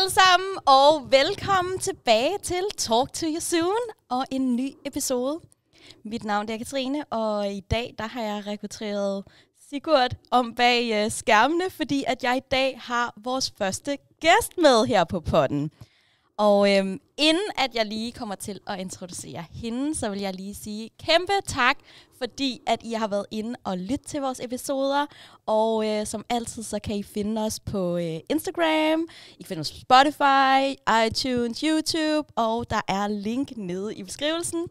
alle sammen, og velkommen tilbage til Talk to You Soon og en ny episode. Mit navn er Katrine, og i dag der har jeg rekrutteret Sigurd om bag øh, skærmene, fordi at jeg i dag har vores første gæst med her på podden. Og øhm, inden at jeg lige kommer til at introducere hende, så vil jeg lige sige kæmpe tak, fordi at I har været inde og lyttet til vores episoder. Og øh, som altid, så kan I finde os på øh, Instagram, I kan finde os på Spotify, iTunes, YouTube, og der er link nede i beskrivelsen.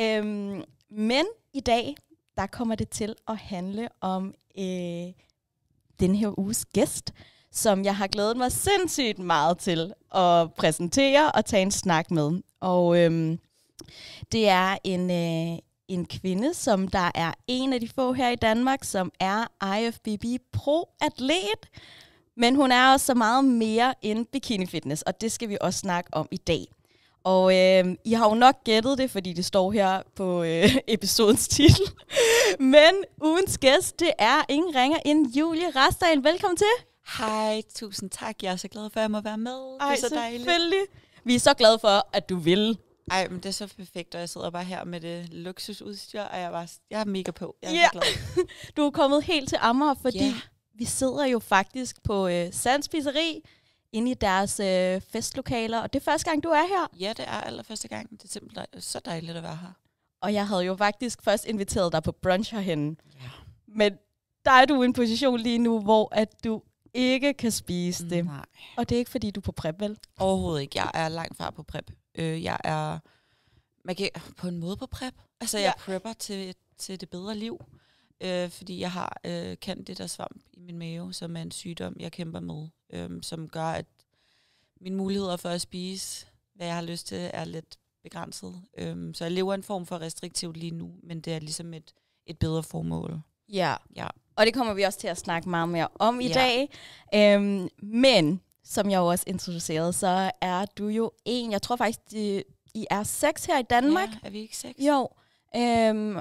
Øhm, men i dag, der kommer det til at handle om øh, den her uges gæst, som jeg har glædet mig sindssygt meget til at præsentere og tage en snak med. Og øhm, det er en, øh, en kvinde, som der er en af de få her i Danmark, som er IFBB Pro-atlet. Men hun er også så meget mere end bikini fitness, og det skal vi også snakke om i dag. Og øh, I har jo nok gættet det, fordi det står her på øh, episodens titel. Men ugens gæst, det er ingen ringer end Julie Rastal. Velkommen til hej, tusind tak, jeg er så glad for, at jeg må være med. Ej, det er så dejligt. Vi er så glade for, at du vil. Ej, men det er så perfekt, og jeg sidder bare her med det luksusudstyr, og jeg er, bare, jeg er mega på. Jeg er yeah. glad. du er kommet helt til Amager, fordi yeah. vi sidder jo faktisk på øh, Sands Pizzeri, inde i deres øh, festlokaler, og det er første gang, du er her. Ja, det er allerførste gang. Det er simpelthen dej- så dejligt at være her. Og jeg havde jo faktisk først inviteret dig på brunch herhen. Ja. Men der er du i en position lige nu, hvor at du ikke kan spise mm, det. Nej. Og det er ikke, fordi du er på prep, vel? Overhovedet ikke. Jeg er langt fra på prep. Øh, jeg er man kan, på en måde på prep. Altså, jeg ja. prepper til, til det bedre liv, øh, fordi jeg har øh, kendt det der svamp i min mave, som er en sygdom, jeg kæmper med, øh, som gør, at mine muligheder for at spise, hvad jeg har lyst til, er lidt begrænset. Øh, så jeg lever en form for restriktivt lige nu, men det er ligesom et, et bedre formål. Ja. ja. Og det kommer vi også til at snakke meget mere om i ja. dag. Øhm, men som jeg jo også introducerede, så er du jo en, jeg tror faktisk, de, I er seks her i Danmark. Ja, er vi ikke seks? Jo. Øhm,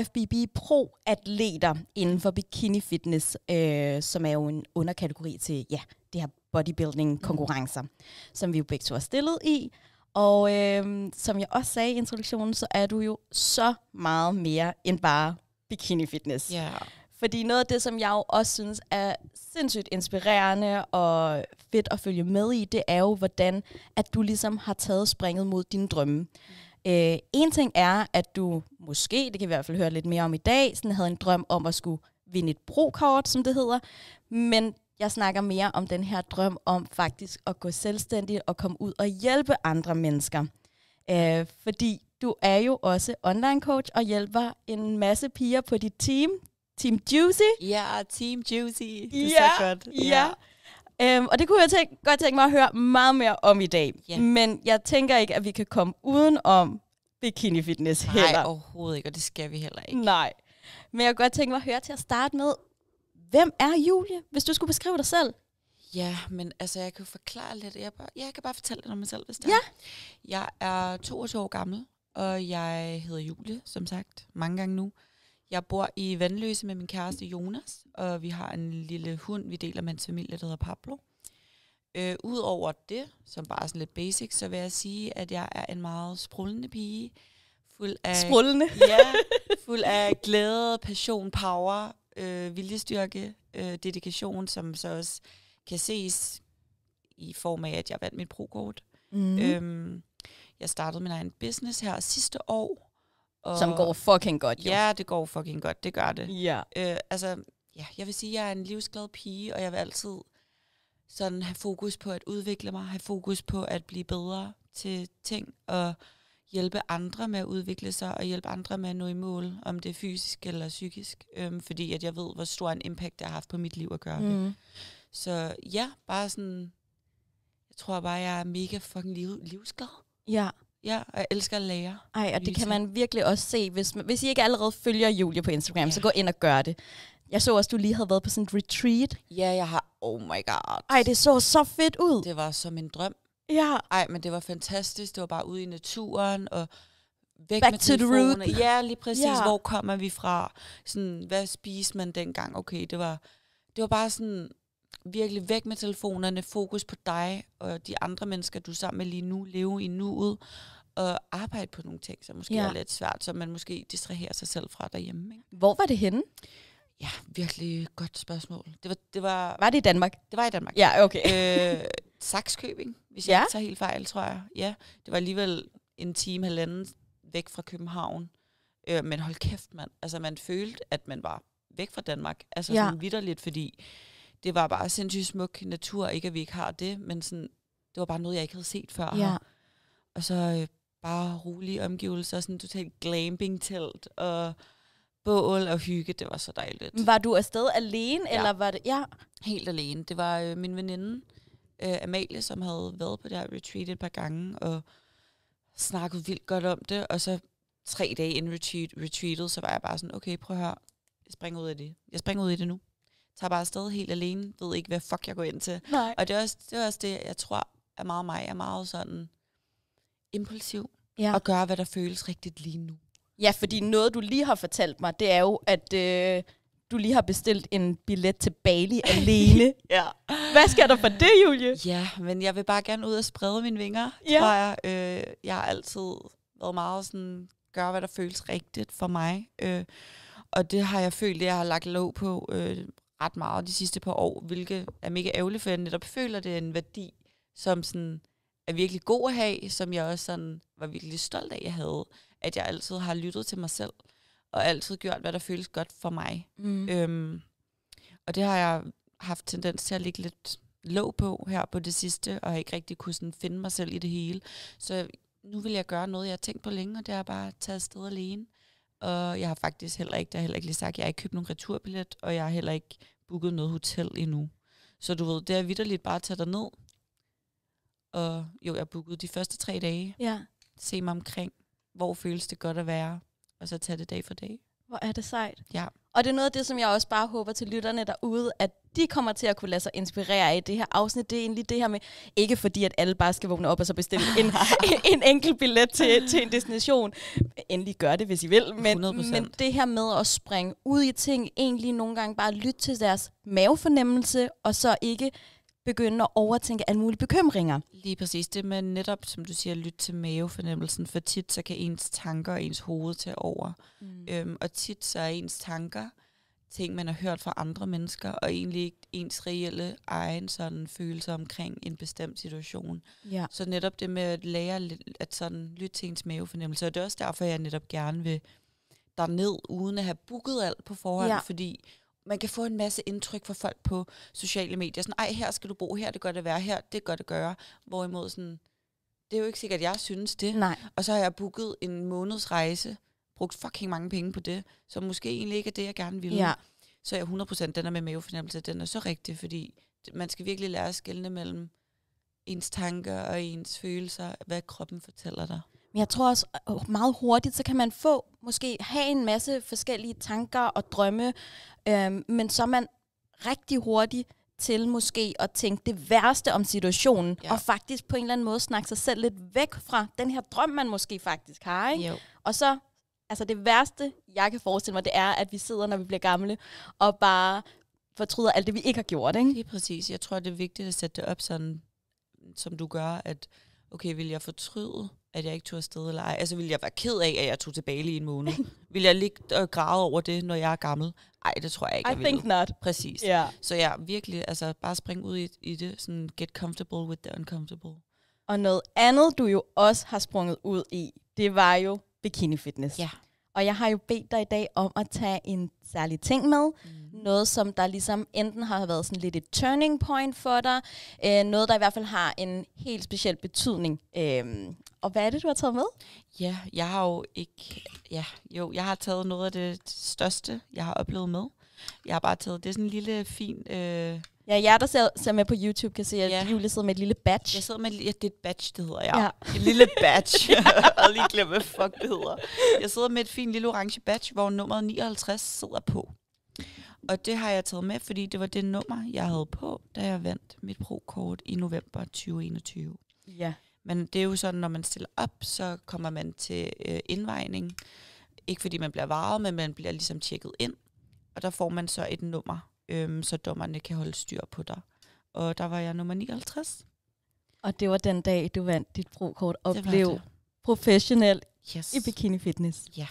IFBB Pro-atleter inden for bikini fitness, øh, som er jo en underkategori til ja, det her bodybuilding-konkurrencer, mm. som vi jo begge to har stillet i. Og øh, som jeg også sagde i introduktionen, så er du jo så meget mere end bare bikini fitness. Ja. Yeah. Fordi noget af det, som jeg jo også synes er sindssygt inspirerende og fedt at følge med i, det er jo, hvordan at du ligesom har taget springet mod dine drømme. Øh, en ting er, at du måske, det kan vi i hvert fald høre lidt mere om i dag, sådan havde en drøm om at skulle vinde et brokort, som det hedder. Men jeg snakker mere om den her drøm om faktisk at gå selvstændig og komme ud og hjælpe andre mennesker. Øh, fordi du er jo også online coach og hjælper en masse piger på dit team. Team Juicy. Ja, Team Juicy. Det er så godt. Ja. ja. Øhm, og det kunne jeg tæn- godt tænke mig at høre meget mere om i dag. Yeah. Men jeg tænker ikke, at vi kan komme uden om bikini fitness Nej, heller. Nej, overhovedet ikke, og det skal vi heller ikke. Nej. Men jeg kunne godt tænke mig at høre til at starte med, hvem er Julie, hvis du skulle beskrive dig selv? Ja, men altså, jeg kan jo forklare lidt. Jeg, bare, jeg kan bare fortælle lidt om mig selv, hvis det er. ja. Jeg er 22 år gammel og jeg hedder Julie, som sagt, mange gange nu. Jeg bor i Vandløse med min kæreste Jonas, og vi har en lille hund, vi deler med en familie, der hedder Pablo. Øh, Udover det, som bare er sådan lidt basic, så vil jeg sige, at jeg er en meget sprullende pige. Fuld af, sprullende? ja, fuld af glæde, passion, power, øh, viljestyrke, øh, dedikation, som så også kan ses i form af, at jeg vandt mit prokort. Mm. Øhm, jeg startede min egen business her sidste år. Og Som går fucking godt, jo. Ja, det går fucking godt, det gør det. Ja. Øh, altså, ja, jeg vil sige, at jeg er en livsglad pige, og jeg vil altid sådan have fokus på at udvikle mig, have fokus på at blive bedre til ting, og hjælpe andre med at udvikle sig, og hjælpe andre med at nå i mål, om det er fysisk eller psykisk, øhm, fordi at jeg ved, hvor stor en impact det har haft på mit liv at gøre mm. det. Så ja, bare sådan, jeg tror bare, jeg er mega fucking liv, livsglad. Ja. Ja, og jeg elsker at lære. Ej, og det kan man virkelig også se. Hvis, man, hvis I ikke allerede følger Julie på Instagram, ja. så gå ind og gør det. Jeg så også, du lige havde været på sådan et retreat. Ja, jeg har. Oh my god. Ej, det så så fedt ud. Det var som en drøm. Ja. Ej, men det var fantastisk. Det var bare ude i naturen, og væk Back med to the root. Ja, lige præcis. Ja. Hvor kommer vi fra? Sådan, hvad spiste man dengang? Okay, det var, det var bare sådan virkelig væk med telefonerne, fokus på dig og de andre mennesker, du er sammen med lige nu, leve i nuet, og arbejde på nogle ting, som måske ja. er lidt svært, så man måske distraherer sig selv fra derhjemme. Ikke? Hvor var det henne? Ja, virkelig godt spørgsmål. Det var, det var, var det i Danmark? Det var i Danmark. Ja, okay. øh, Saxkøbing, hvis ja. jeg ikke tager helt fejl, tror jeg. Ja, det var alligevel en time, halvanden væk fra København. Øh, men hold kæft, mand. Altså, man følte, at man var væk fra Danmark. Altså, ja. sådan vidderligt, fordi det var bare sindssygt smuk natur, ikke at vi ikke har det, men sådan, det var bare noget, jeg ikke havde set før ja. Og så øh, bare rolige omgivelser, sådan totalt glamping-telt og bål og hygge, det var så dejligt. Var du afsted alene, ja. eller var det... Ja. Helt alene. Det var øh, min veninde, øh, Amalie, som havde været på det her retreat et par gange, og snakket vildt godt om det, og så tre dage inden retreat, retreatet, så var jeg bare sådan, okay, prøv at høre, jeg springer ud af det. Jeg springer ud i det nu tager bare afsted helt alene, ved ikke, hvad fuck jeg går ind til. Nej. Og det er, også, det er også det, jeg tror er meget mig, er meget sådan impulsiv, ja. at gøre, hvad der føles rigtigt lige nu. Ja, fordi noget, du lige har fortalt mig, det er jo, at øh, du lige har bestilt en billet til Bali alene. ja. Hvad skal der for det, Julie? Ja, men jeg vil bare gerne ud og sprede mine vinger, ja. tror jeg. Øh, jeg har altid været meget sådan, gør hvad der føles rigtigt for mig. Øh, og det har jeg følt, at jeg har lagt låg på øh, ret meget de sidste par år, hvilket er mega ærgerligt, for jeg netop føler, det er en værdi, som sådan er virkelig god at have, som jeg også sådan var virkelig stolt af, jeg havde. At jeg altid har lyttet til mig selv, og altid gjort, hvad der føles godt for mig. Mm. Øhm, og det har jeg haft tendens til at ligge lidt låg på her på det sidste, og ikke rigtig kunne sådan finde mig selv i det hele. Så nu vil jeg gøre noget, jeg har tænkt på længe, og det er bare at tage afsted alene og jeg har faktisk heller ikke, der heller ikke lige sagt, jeg har ikke købt nogen returbillet, og jeg har heller ikke booket noget hotel endnu. Så du ved, det er vidderligt bare at tage dig ned. Og jo, jeg bookede de første tre dage. Ja. Se mig omkring, hvor føles det godt at være, og så tage det dag for dag. Hvor er det sejt. Ja. Og det er noget af det, som jeg også bare håber til lytterne derude, at de kommer til at kunne lade sig inspirere i det her afsnit. Det er egentlig det her med, ikke fordi at alle bare skal vågne op og så bestille en, en enkelt billet til, til en destination. Endelig gør det, hvis I vil. Men, 100%. men det her med at springe ud i ting, egentlig nogle gange bare lytte til deres mavefornemmelse, og så ikke begynde at overtænke alle mulige bekymringer. Lige præcis. Det med netop, som du siger, lytte til mavefornemmelsen, for tit så kan ens tanker og ens hoved tage over. Mm. Øhm, og tit så er ens tanker ting, man har hørt fra andre mennesker, og egentlig ikke ens reelle egen sådan følelse omkring en bestemt situation. Ja. Så netop det med at lære at sådan lytte til ens mavefornemmelse, og det er også derfor, jeg netop gerne vil derned, uden at have booket alt på forhånd, ja. fordi man kan få en masse indtryk fra folk på sociale medier. Sådan, ej, her skal du bo, her det gør det være, her det gør det gøre. Hvorimod sådan, det er jo ikke sikkert, at jeg synes det. Nej. Og så har jeg booket en månedsrejse, brugt fucking mange penge på det, som måske egentlig ikke er det, jeg gerne vil. Ja. Så er jeg 100% den der med mavefornemmelse, den er så rigtig, fordi man skal virkelig lære at skille mellem ens tanker og ens følelser, hvad kroppen fortæller dig. Men jeg tror også, øh, øh, meget hurtigt, så kan man få, måske have en masse forskellige tanker og drømme, øh, men så er man rigtig hurtigt til måske at tænke det værste om situationen, ja. og faktisk på en eller anden måde snakke sig selv lidt væk fra den her drøm, man måske faktisk har. Ikke? Og så, altså det værste, jeg kan forestille mig, det er, at vi sidder, når vi bliver gamle, og bare fortryder alt det, vi ikke har gjort. Ikke? er præcis. Jeg tror, det er vigtigt at sætte det op sådan, som du gør, at okay, vil jeg fortryde at jeg ikke tog afsted eller ej. Altså, ville jeg være ked af, at jeg tog tilbage lige i en måned? vil jeg ligge og græde over det, når jeg er gammel? Ej, det tror jeg ikke, I jeg think ville. not. Præcis. Yeah. Så ja, virkelig, altså bare spring ud i, i det, sådan get comfortable with the uncomfortable. Og noget andet, du jo også har sprunget ud i, det var jo bikini fitness. Ja. Og jeg har jo bedt dig i dag om at tage en særlig ting med. Mm. Noget, som der ligesom enten har været sådan lidt et turning point for dig. Øh, noget, der i hvert fald har en helt speciel betydning. Øh, og hvad er det, du har taget med? Ja, jeg har jo ikke... Ja, jo, jeg har taget noget af det største, jeg har oplevet med. Jeg har bare taget... Det er sådan en lille, fin... Øh Ja, jeg der ser, ser med på YouTube, kan se, at ja. Julie sidder med et lille badge. Jeg sidder med ja, det er et badge, det hedder jeg. Ja. Et lille badge. jeg har lige glemt, hvad fuck det hedder. Jeg sidder med et fint lille orange badge, hvor nummeret 59 sidder på. Og det har jeg taget med, fordi det var det nummer, jeg havde på, da jeg vandt mit pro-kort i november 2021. Ja. Men det er jo sådan, når man stiller op, så kommer man til øh, indvejning. Ikke fordi man bliver varet, men man bliver ligesom tjekket ind. Og der får man så et nummer øhm, så dommerne kan holde styr på dig. Og der var jeg nummer 59. Og det var den dag, du vandt dit brokort og det blev det. professionel yes. i Bikini Fitness. Ja.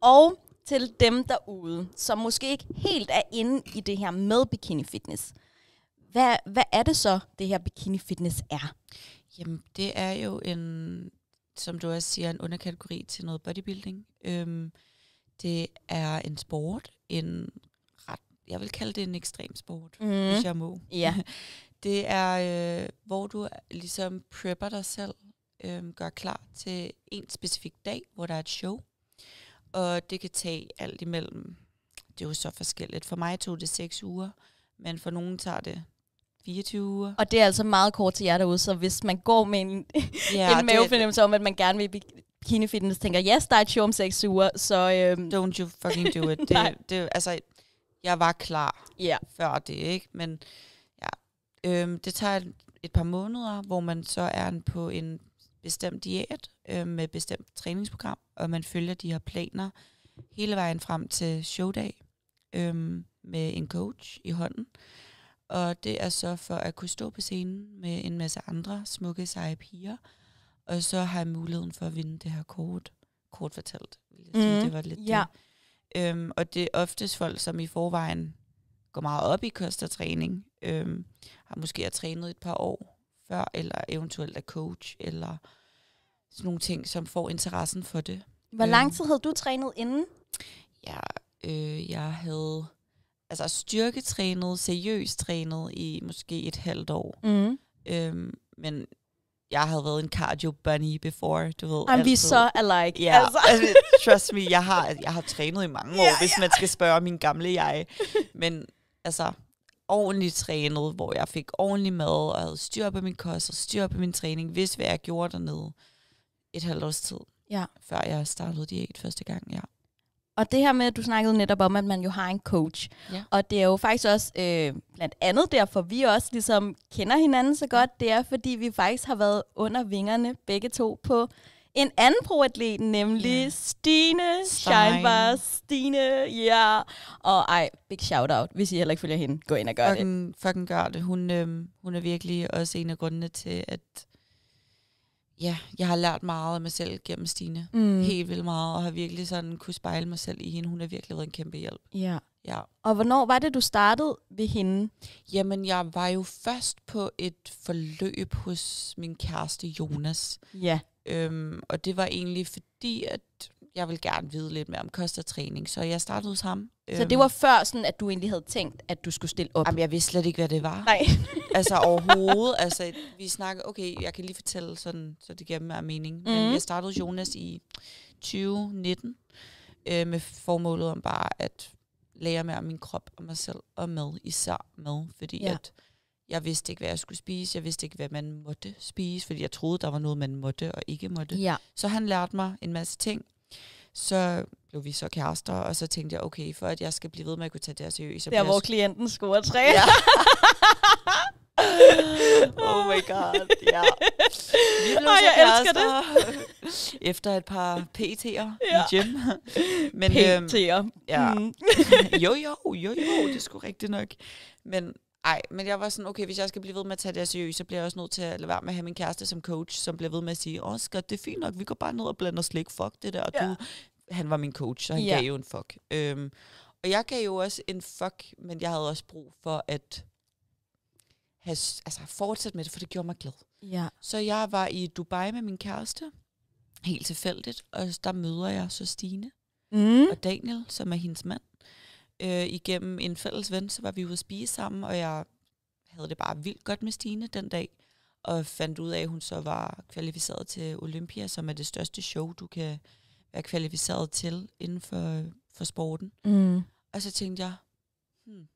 Og til dem derude, som måske ikke helt er inde i det her med Bikini Fitness. Hvad, hvad er det så, det her Bikini Fitness er? Jamen, det er jo en, som du også siger, en underkategori til noget bodybuilding. Øhm, det er en sport, en jeg vil kalde det en ekstrem sport, mm. hvis jeg må. Ja. det er, øh, hvor du ligesom prepper dig selv, øh, gør klar til en specifik dag, hvor der er et show. Og det kan tage alt imellem. Det er jo så forskelligt. For mig tog det 6 uger, men for nogen tager det 24 uger. Og det er altså meget kort til jer derude, så hvis man går med en, ja, en mavefornemmelse om, at man gerne vil bikini fitness, tænker, yes, der er et show om 6 uger, så... Øhm. Don't you fucking do it. det, det, altså, jeg var klar ja. før det, ikke? Men ja, øhm, det tager et, et par måneder, hvor man så er på en bestemt diæt øh, med bestemt træningsprogram, og man følger de her planer hele vejen frem til showdag øhm, med en coach i hånden. Og det er så for at kunne stå på scenen med en masse andre smukke, seje piger, og så har jeg muligheden for at vinde det her kort, kort fortalt. Vil jeg sige. Mm. Det var lidt ja. det Øhm, og det er oftest folk, som i forvejen går meget op i kost og træning, øhm, har måske har trænet et par år før, eller eventuelt er coach, eller sådan nogle ting, som får interessen for det. Hvor lang øhm. tid havde du trænet inden? Ja, øh, jeg havde altså styrketrænet, seriøst trænet i måske et halvt år. Mm. Øhm, men jeg havde været en cardio bunny before, du ved. Jamen, vi er så alike. Ja, altså. altså, trust me, jeg har, jeg har trænet i mange år, ja, hvis ja. man skal spørge min gamle jeg. Men altså, ordentligt trænet, hvor jeg fik ordentlig mad, og havde styr på min kost, og styr på min træning, vidste, hvad jeg gjorde dernede et halvt års tid. Ja. Før jeg startede diæt første gang, ja. Og det her med, at du snakkede netop om, at man jo har en coach. Ja. Og det er jo faktisk også øh, blandt andet derfor, vi også ligesom kender hinanden så godt. Det er, fordi vi faktisk har været under vingerne begge to på en anden proatlet, nemlig ja. Stine Scheinbar. Stine, ja. Yeah. Og ej, big shout-out. Hvis I heller ikke følger hende, gå ind og gør fucking, det. Fucking gør det. Hun, øh, hun er virkelig også en af grundene til, at ja, jeg har lært meget af mig selv gennem Stine. Mm. Helt vildt meget, og har virkelig sådan kunne spejle mig selv i hende. Hun har virkelig været en kæmpe hjælp. Ja. ja. Og hvornår var det, du startede ved hende? Jamen, jeg var jo først på et forløb hos min kæreste Jonas. Ja. Øhm, og det var egentlig fordi, at jeg vil gerne vide lidt mere om kostertræning, så jeg startede hos ham. Så det øhm, var før sådan, at du egentlig havde tænkt, at du skulle stille op? Jamen, jeg vidste slet ikke, hvad det var. Nej. altså overhovedet. Altså, vi snakkede, okay, jeg kan lige fortælle sådan, så det giver mere mening. Mm. Men mhm. jeg startede Jonas i 2019 øh, med formålet om bare at lære mere om min krop og mig selv og mad, især mad, fordi ja. at jeg vidste ikke, hvad jeg skulle spise. Jeg vidste ikke, hvad man måtte spise, fordi jeg troede, der var noget, man måtte og ikke måtte. Ja. Så han lærte mig en masse ting, så blev vi så kærester, og så tænkte jeg, okay, for at jeg skal blive ved med at kunne tage det her seriøst. Der, hvor jeg... klienten scorer tre. Ja. oh my god, ja. Vi blev Ej, så jeg elsker det. Efter et par PT'er ja. i gym. Men, PT'er. Øhm, ja. Mm. jo, jo, jo, jo, det er sgu rigtigt nok. Men ej, men jeg var sådan, okay, hvis jeg skal blive ved med at tage det seriøst, så bliver jeg også nødt til at lade være med at have min kæreste som coach, som bliver ved med at sige, åh skat, det er fint nok, vi går bare ned og blander slik, fuck det der, og ja. du, han var min coach, så han ja. gav jo en fuck. Øhm, og jeg gav jo også en fuck, men jeg havde også brug for at have, altså, fortsætte med det, for det gjorde mig glad. Ja. Så jeg var i Dubai med min kæreste, helt tilfældigt, og der møder jeg så Stine mm. og Daniel, som er hendes mand øh, igennem en fælles ven, så var vi ude at spise sammen, og jeg havde det bare vildt godt med Stine den dag, og fandt ud af, at hun så var kvalificeret til Olympia, som er det største show, du kan være kvalificeret til inden for, for sporten. Mm. Og så tænkte jeg, hmm,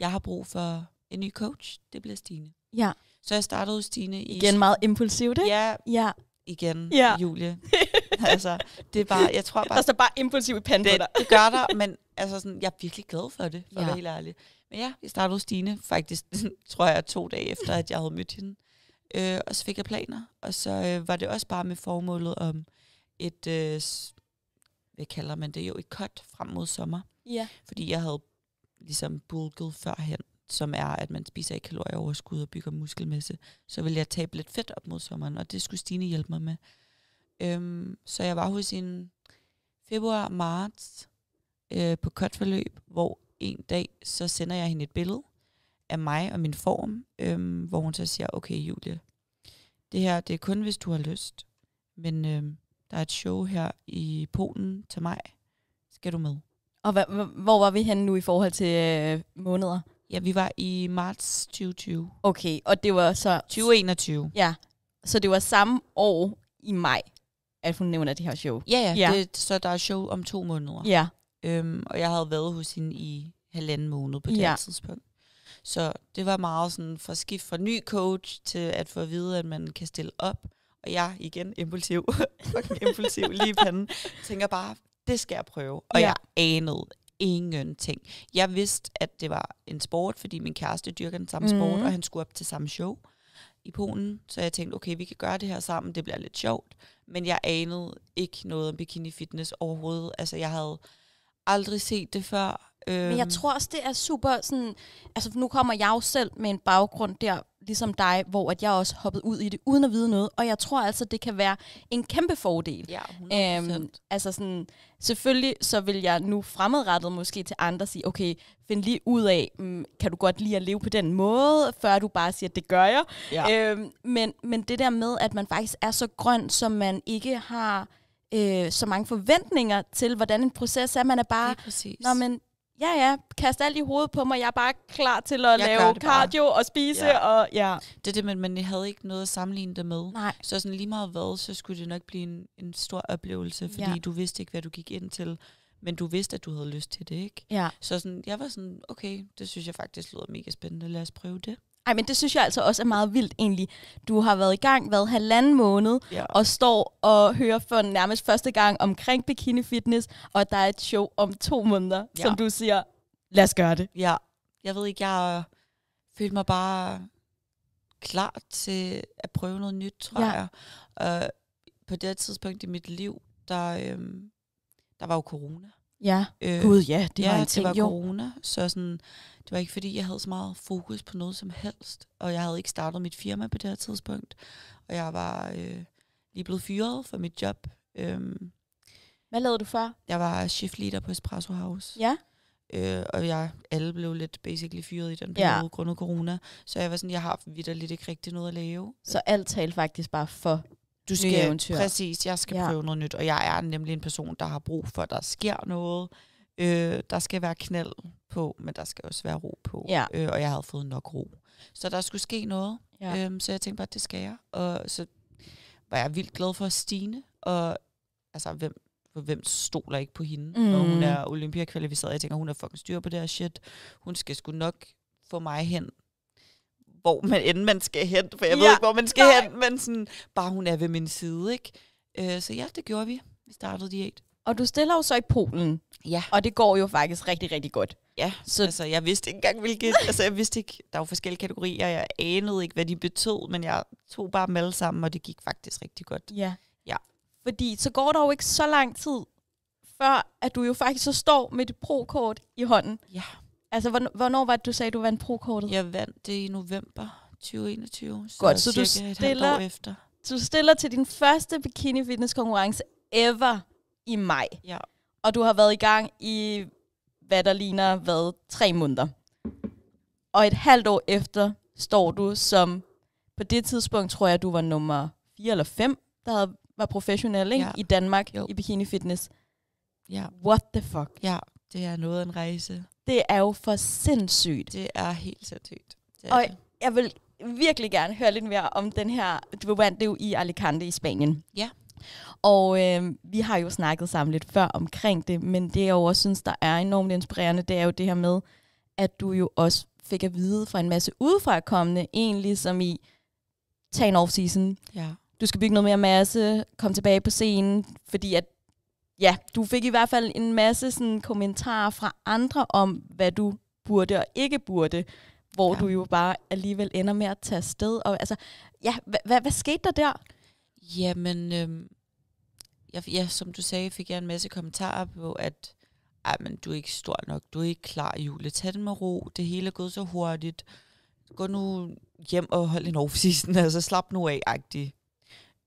jeg har brug for en ny coach, det bliver Stine. Ja. Så jeg startede hos Stine. I Igen meget impulsivt, ikke? Ja, ja igen, ja. Julie. altså, det er bare, jeg tror bare... Der står bare impulsivt i panden det, på dig. det gør der, men altså sådan, jeg er virkelig glad for det, for ja. at være helt ærlig. Men ja, jeg startede Stine faktisk, tror jeg, to dage efter, at jeg havde mødt hende. Øh, og så fik jeg planer, og så øh, var det også bare med formålet om et, øh, hvad kalder man det jo, et cut frem mod sommer. Ja. Fordi jeg havde ligesom bulket førhen, som er, at man spiser ikke kalorieoverskud og bygger muskelmasse, så ville jeg tabe lidt fedt op mod sommeren, og det skulle Stine hjælpe mig med. Øhm, så jeg var hos en februar-marts øh, på kortforløb, hvor en dag, så sender jeg hende et billede af mig og min form, øhm, hvor hun så siger, okay Julie, det her det er kun, hvis du har lyst, men øhm, der er et show her i Polen til mig. Skal du med? Og hva, hvor var vi henne nu i forhold til øh, måneder? Ja, vi var i marts 2020. Okay, og det var så... 2021. Ja, så det var samme år i maj, at hun nævner det her show. Ja, ja, ja. Det, så der er show om to måneder. Ja. Øhm, og jeg havde været hos hende i halvanden måned på det ja. tidspunkt. Så det var meget sådan for skift fra ny coach til at få at vide, at man kan stille op. Og jeg igen impulsiv, fucking impulsiv lige i panden, tænker bare, det skal jeg prøve. Og ja. jeg anede ingenting. Jeg vidste, at det var en sport, fordi min kæreste dyrker den samme mm. sport, og han skulle op til samme show i Polen. Så jeg tænkte, okay, vi kan gøre det her sammen, det bliver lidt sjovt. Men jeg anede ikke noget om bikini fitness overhovedet. Altså, jeg havde aldrig set det før. Men jeg øhm. tror også, det er super sådan... Altså, nu kommer jeg jo selv med en baggrund der, ligesom dig, hvor at jeg også hoppede ud i det uden at vide noget, og jeg tror altså, det kan være en kæmpe fordel. Ja, 100%. Øhm, altså sådan, selvfølgelig så vil jeg nu fremadrettet måske til andre sige, okay, find lige ud af, mm, kan du godt lide at leve på den måde, før du bare siger, det gør jeg. Ja. Øhm, men, men det der med, at man faktisk er så grøn, som man ikke har øh, så mange forventninger til, hvordan en proces er. Man er bare, Nå, men ja, ja, kast alt i hovedet på mig, jeg er bare klar til at jeg lave cardio bare. og spise. Ja. Og, ja. Det er det, men, men jeg havde ikke noget at sammenligne det med. Nej. Så sådan lige meget hvad, så skulle det nok blive en, en stor oplevelse, fordi ja. du vidste ikke, hvad du gik ind til. Men du vidste, at du havde lyst til det, ikke? Ja. Så sådan, jeg var sådan, okay, det synes jeg faktisk lyder mega spændende, lad os prøve det. Ej, men det synes jeg altså også er meget vildt egentlig. Du har været i gang, hver halvanden måned, ja. og står og hører for nærmest første gang omkring bikini fitness, og der er et show om to måneder, ja. som du siger, lad os gøre det. Ja, jeg ved ikke, jeg følte mig bare klar til at prøve noget nyt, tror ja. jeg. Og på det tidspunkt i mit liv, der, øhm, der var jo corona. Ja, øh, gud ja, det ja, var en ting, det var jo. corona, så sådan, det var ikke fordi, jeg havde så meget fokus på noget som helst, og jeg havde ikke startet mit firma på det her tidspunkt, og jeg var øh, lige blevet fyret for mit job. Øhm, Hvad lavede du før? Jeg var shift leader på Espresso House. Ja. Øh, og jeg alle blev lidt basically fyret i den periode ja. grundet corona. Så jeg var sådan, jeg har lidt ikke rigtig noget at lave. Så alt talte faktisk bare for du skal, nye eventyr. Præcis, jeg skal ja. prøve noget nyt, og jeg er nemlig en person, der har brug for, at der sker noget. Øh, der skal være knald på, men der skal også være ro på. Ja. Øh, og jeg havde fået nok ro. Så der skulle ske noget. Ja. Øhm, så jeg tænkte bare, at det skal jeg. Og så var jeg vildt glad for Stine. Og altså, hvem, for hvem stoler ikke på hende? Mm. når hun mm. er olympiakvalificeret. Jeg tænker, hun er fucking styr på det her shit. Hun skal sgu nok få mig hen hvor man, end man skal hen, for jeg ja. ved ikke, hvor man skal Nej. hen, men sådan, bare hun er ved min side, ikke? Øh, så ja, det gjorde vi. Vi startede diæt. Og du stiller jo så i Polen. Ja. Og det går jo faktisk rigtig, rigtig godt. Ja, så altså jeg vidste ikke engang, hvilket... altså jeg vidste ikke, der var forskellige kategorier, jeg anede ikke, hvad de betød, men jeg tog bare dem alle sammen, og det gik faktisk rigtig godt. Ja. Ja. Fordi så går der jo ikke så lang tid, før at du jo faktisk så står med dit pro-kort i hånden. Ja. Altså, hvornår, hvornår var det, du sagde, du vandt pro-kortet? Jeg vandt det i november 2021. Så Godt, så du stiller, efter. du stiller til din første bikini fitness konkurrence ever i maj. Ja. Og du har været i gang i, hvad der ligner, hvad, tre måneder. Og et halvt år efter står du som, på det tidspunkt tror jeg, du var nummer 4 eller 5, der havde, var professionel ikke? Ja. i Danmark jo. i bikini fitness. Ja. What the fuck? Ja, det er noget af en rejse. Det er jo for sindssygt. Det er helt sindssygt. Det er og det. jeg vil virkelig gerne høre lidt mere om den her, du vandt det jo i Alicante i Spanien. Ja. Og øh, vi har jo snakket sammen lidt før omkring det, men det jeg også synes, der er enormt inspirerende, det er jo det her med, at du jo også fik at vide fra en masse udefrakommende, egentlig som i, tag en off-season. Ja. Du skal bygge noget mere masse, kom tilbage på scenen, fordi at ja, du fik i hvert fald en masse sådan, kommentarer fra andre om, hvad du burde og ikke burde, hvor ja. du jo bare alligevel ender med at tage sted. Og, altså, ja, hvad, hvad, skete der der? Jamen, øh, jeg, ja, som du sagde, fik jeg en masse kommentarer på, at ej, men du er ikke stor nok, du er ikke klar, Julie. Tag den med ro, det hele er gået så hurtigt. Gå nu hjem og hold en off-season, altså slap nu af, agtig.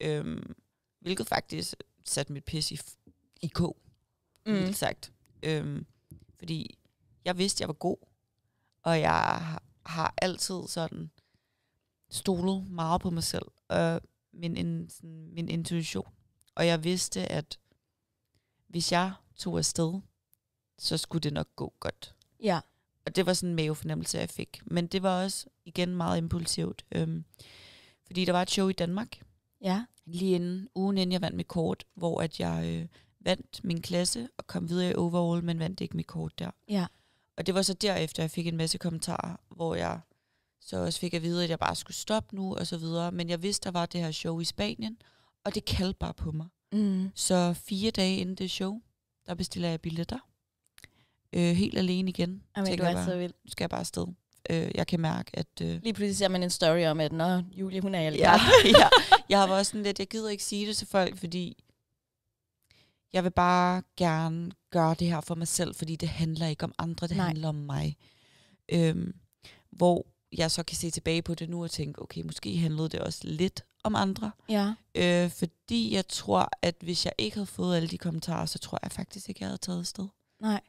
Øhm, hvilket faktisk satte mit pis i i k. mm. helt sagt. Øhm, fordi jeg vidste, jeg var god, og jeg har altid sådan stolet meget på mig selv, og min, in, sådan, min intuition. Og jeg vidste, at hvis jeg tog afsted, så skulle det nok gå godt. Ja. Og det var sådan en mavefornemmelse, jeg fik. Men det var også igen meget impulsivt. Øhm, fordi der var et show i Danmark. Ja. Lige inden, ugen inden jeg vandt mit kort, hvor at jeg øh, vandt min klasse og kom videre i overall, men vandt ikke mit kort der. Ja. Og det var så derefter, jeg fik en masse kommentarer, hvor jeg så også fik at vide, at jeg bare skulle stoppe nu og så videre. Men jeg vidste, der var det her show i Spanien, og det kaldte bare på mig. Mm. Så fire dage inden det show, der bestiller jeg billetter. Øh, helt alene igen. Jamen, du er bare, så vild. Nu skal jeg bare afsted. Øh, jeg kan mærke, at... Øh, Lige pludselig ser man en story om, at Nå, Julie, hun er i ja, ja. Jeg var også sådan lidt, jeg gider ikke sige det til folk, fordi jeg vil bare gerne gøre det her for mig selv, fordi det handler ikke om andre, det Nej. handler om mig. Øhm, hvor jeg så kan se tilbage på det nu og tænke, okay, måske handlede det også lidt om andre. Ja. Øh, fordi jeg tror, at hvis jeg ikke havde fået alle de kommentarer, så tror jeg faktisk ikke, jeg havde taget sted. Nej.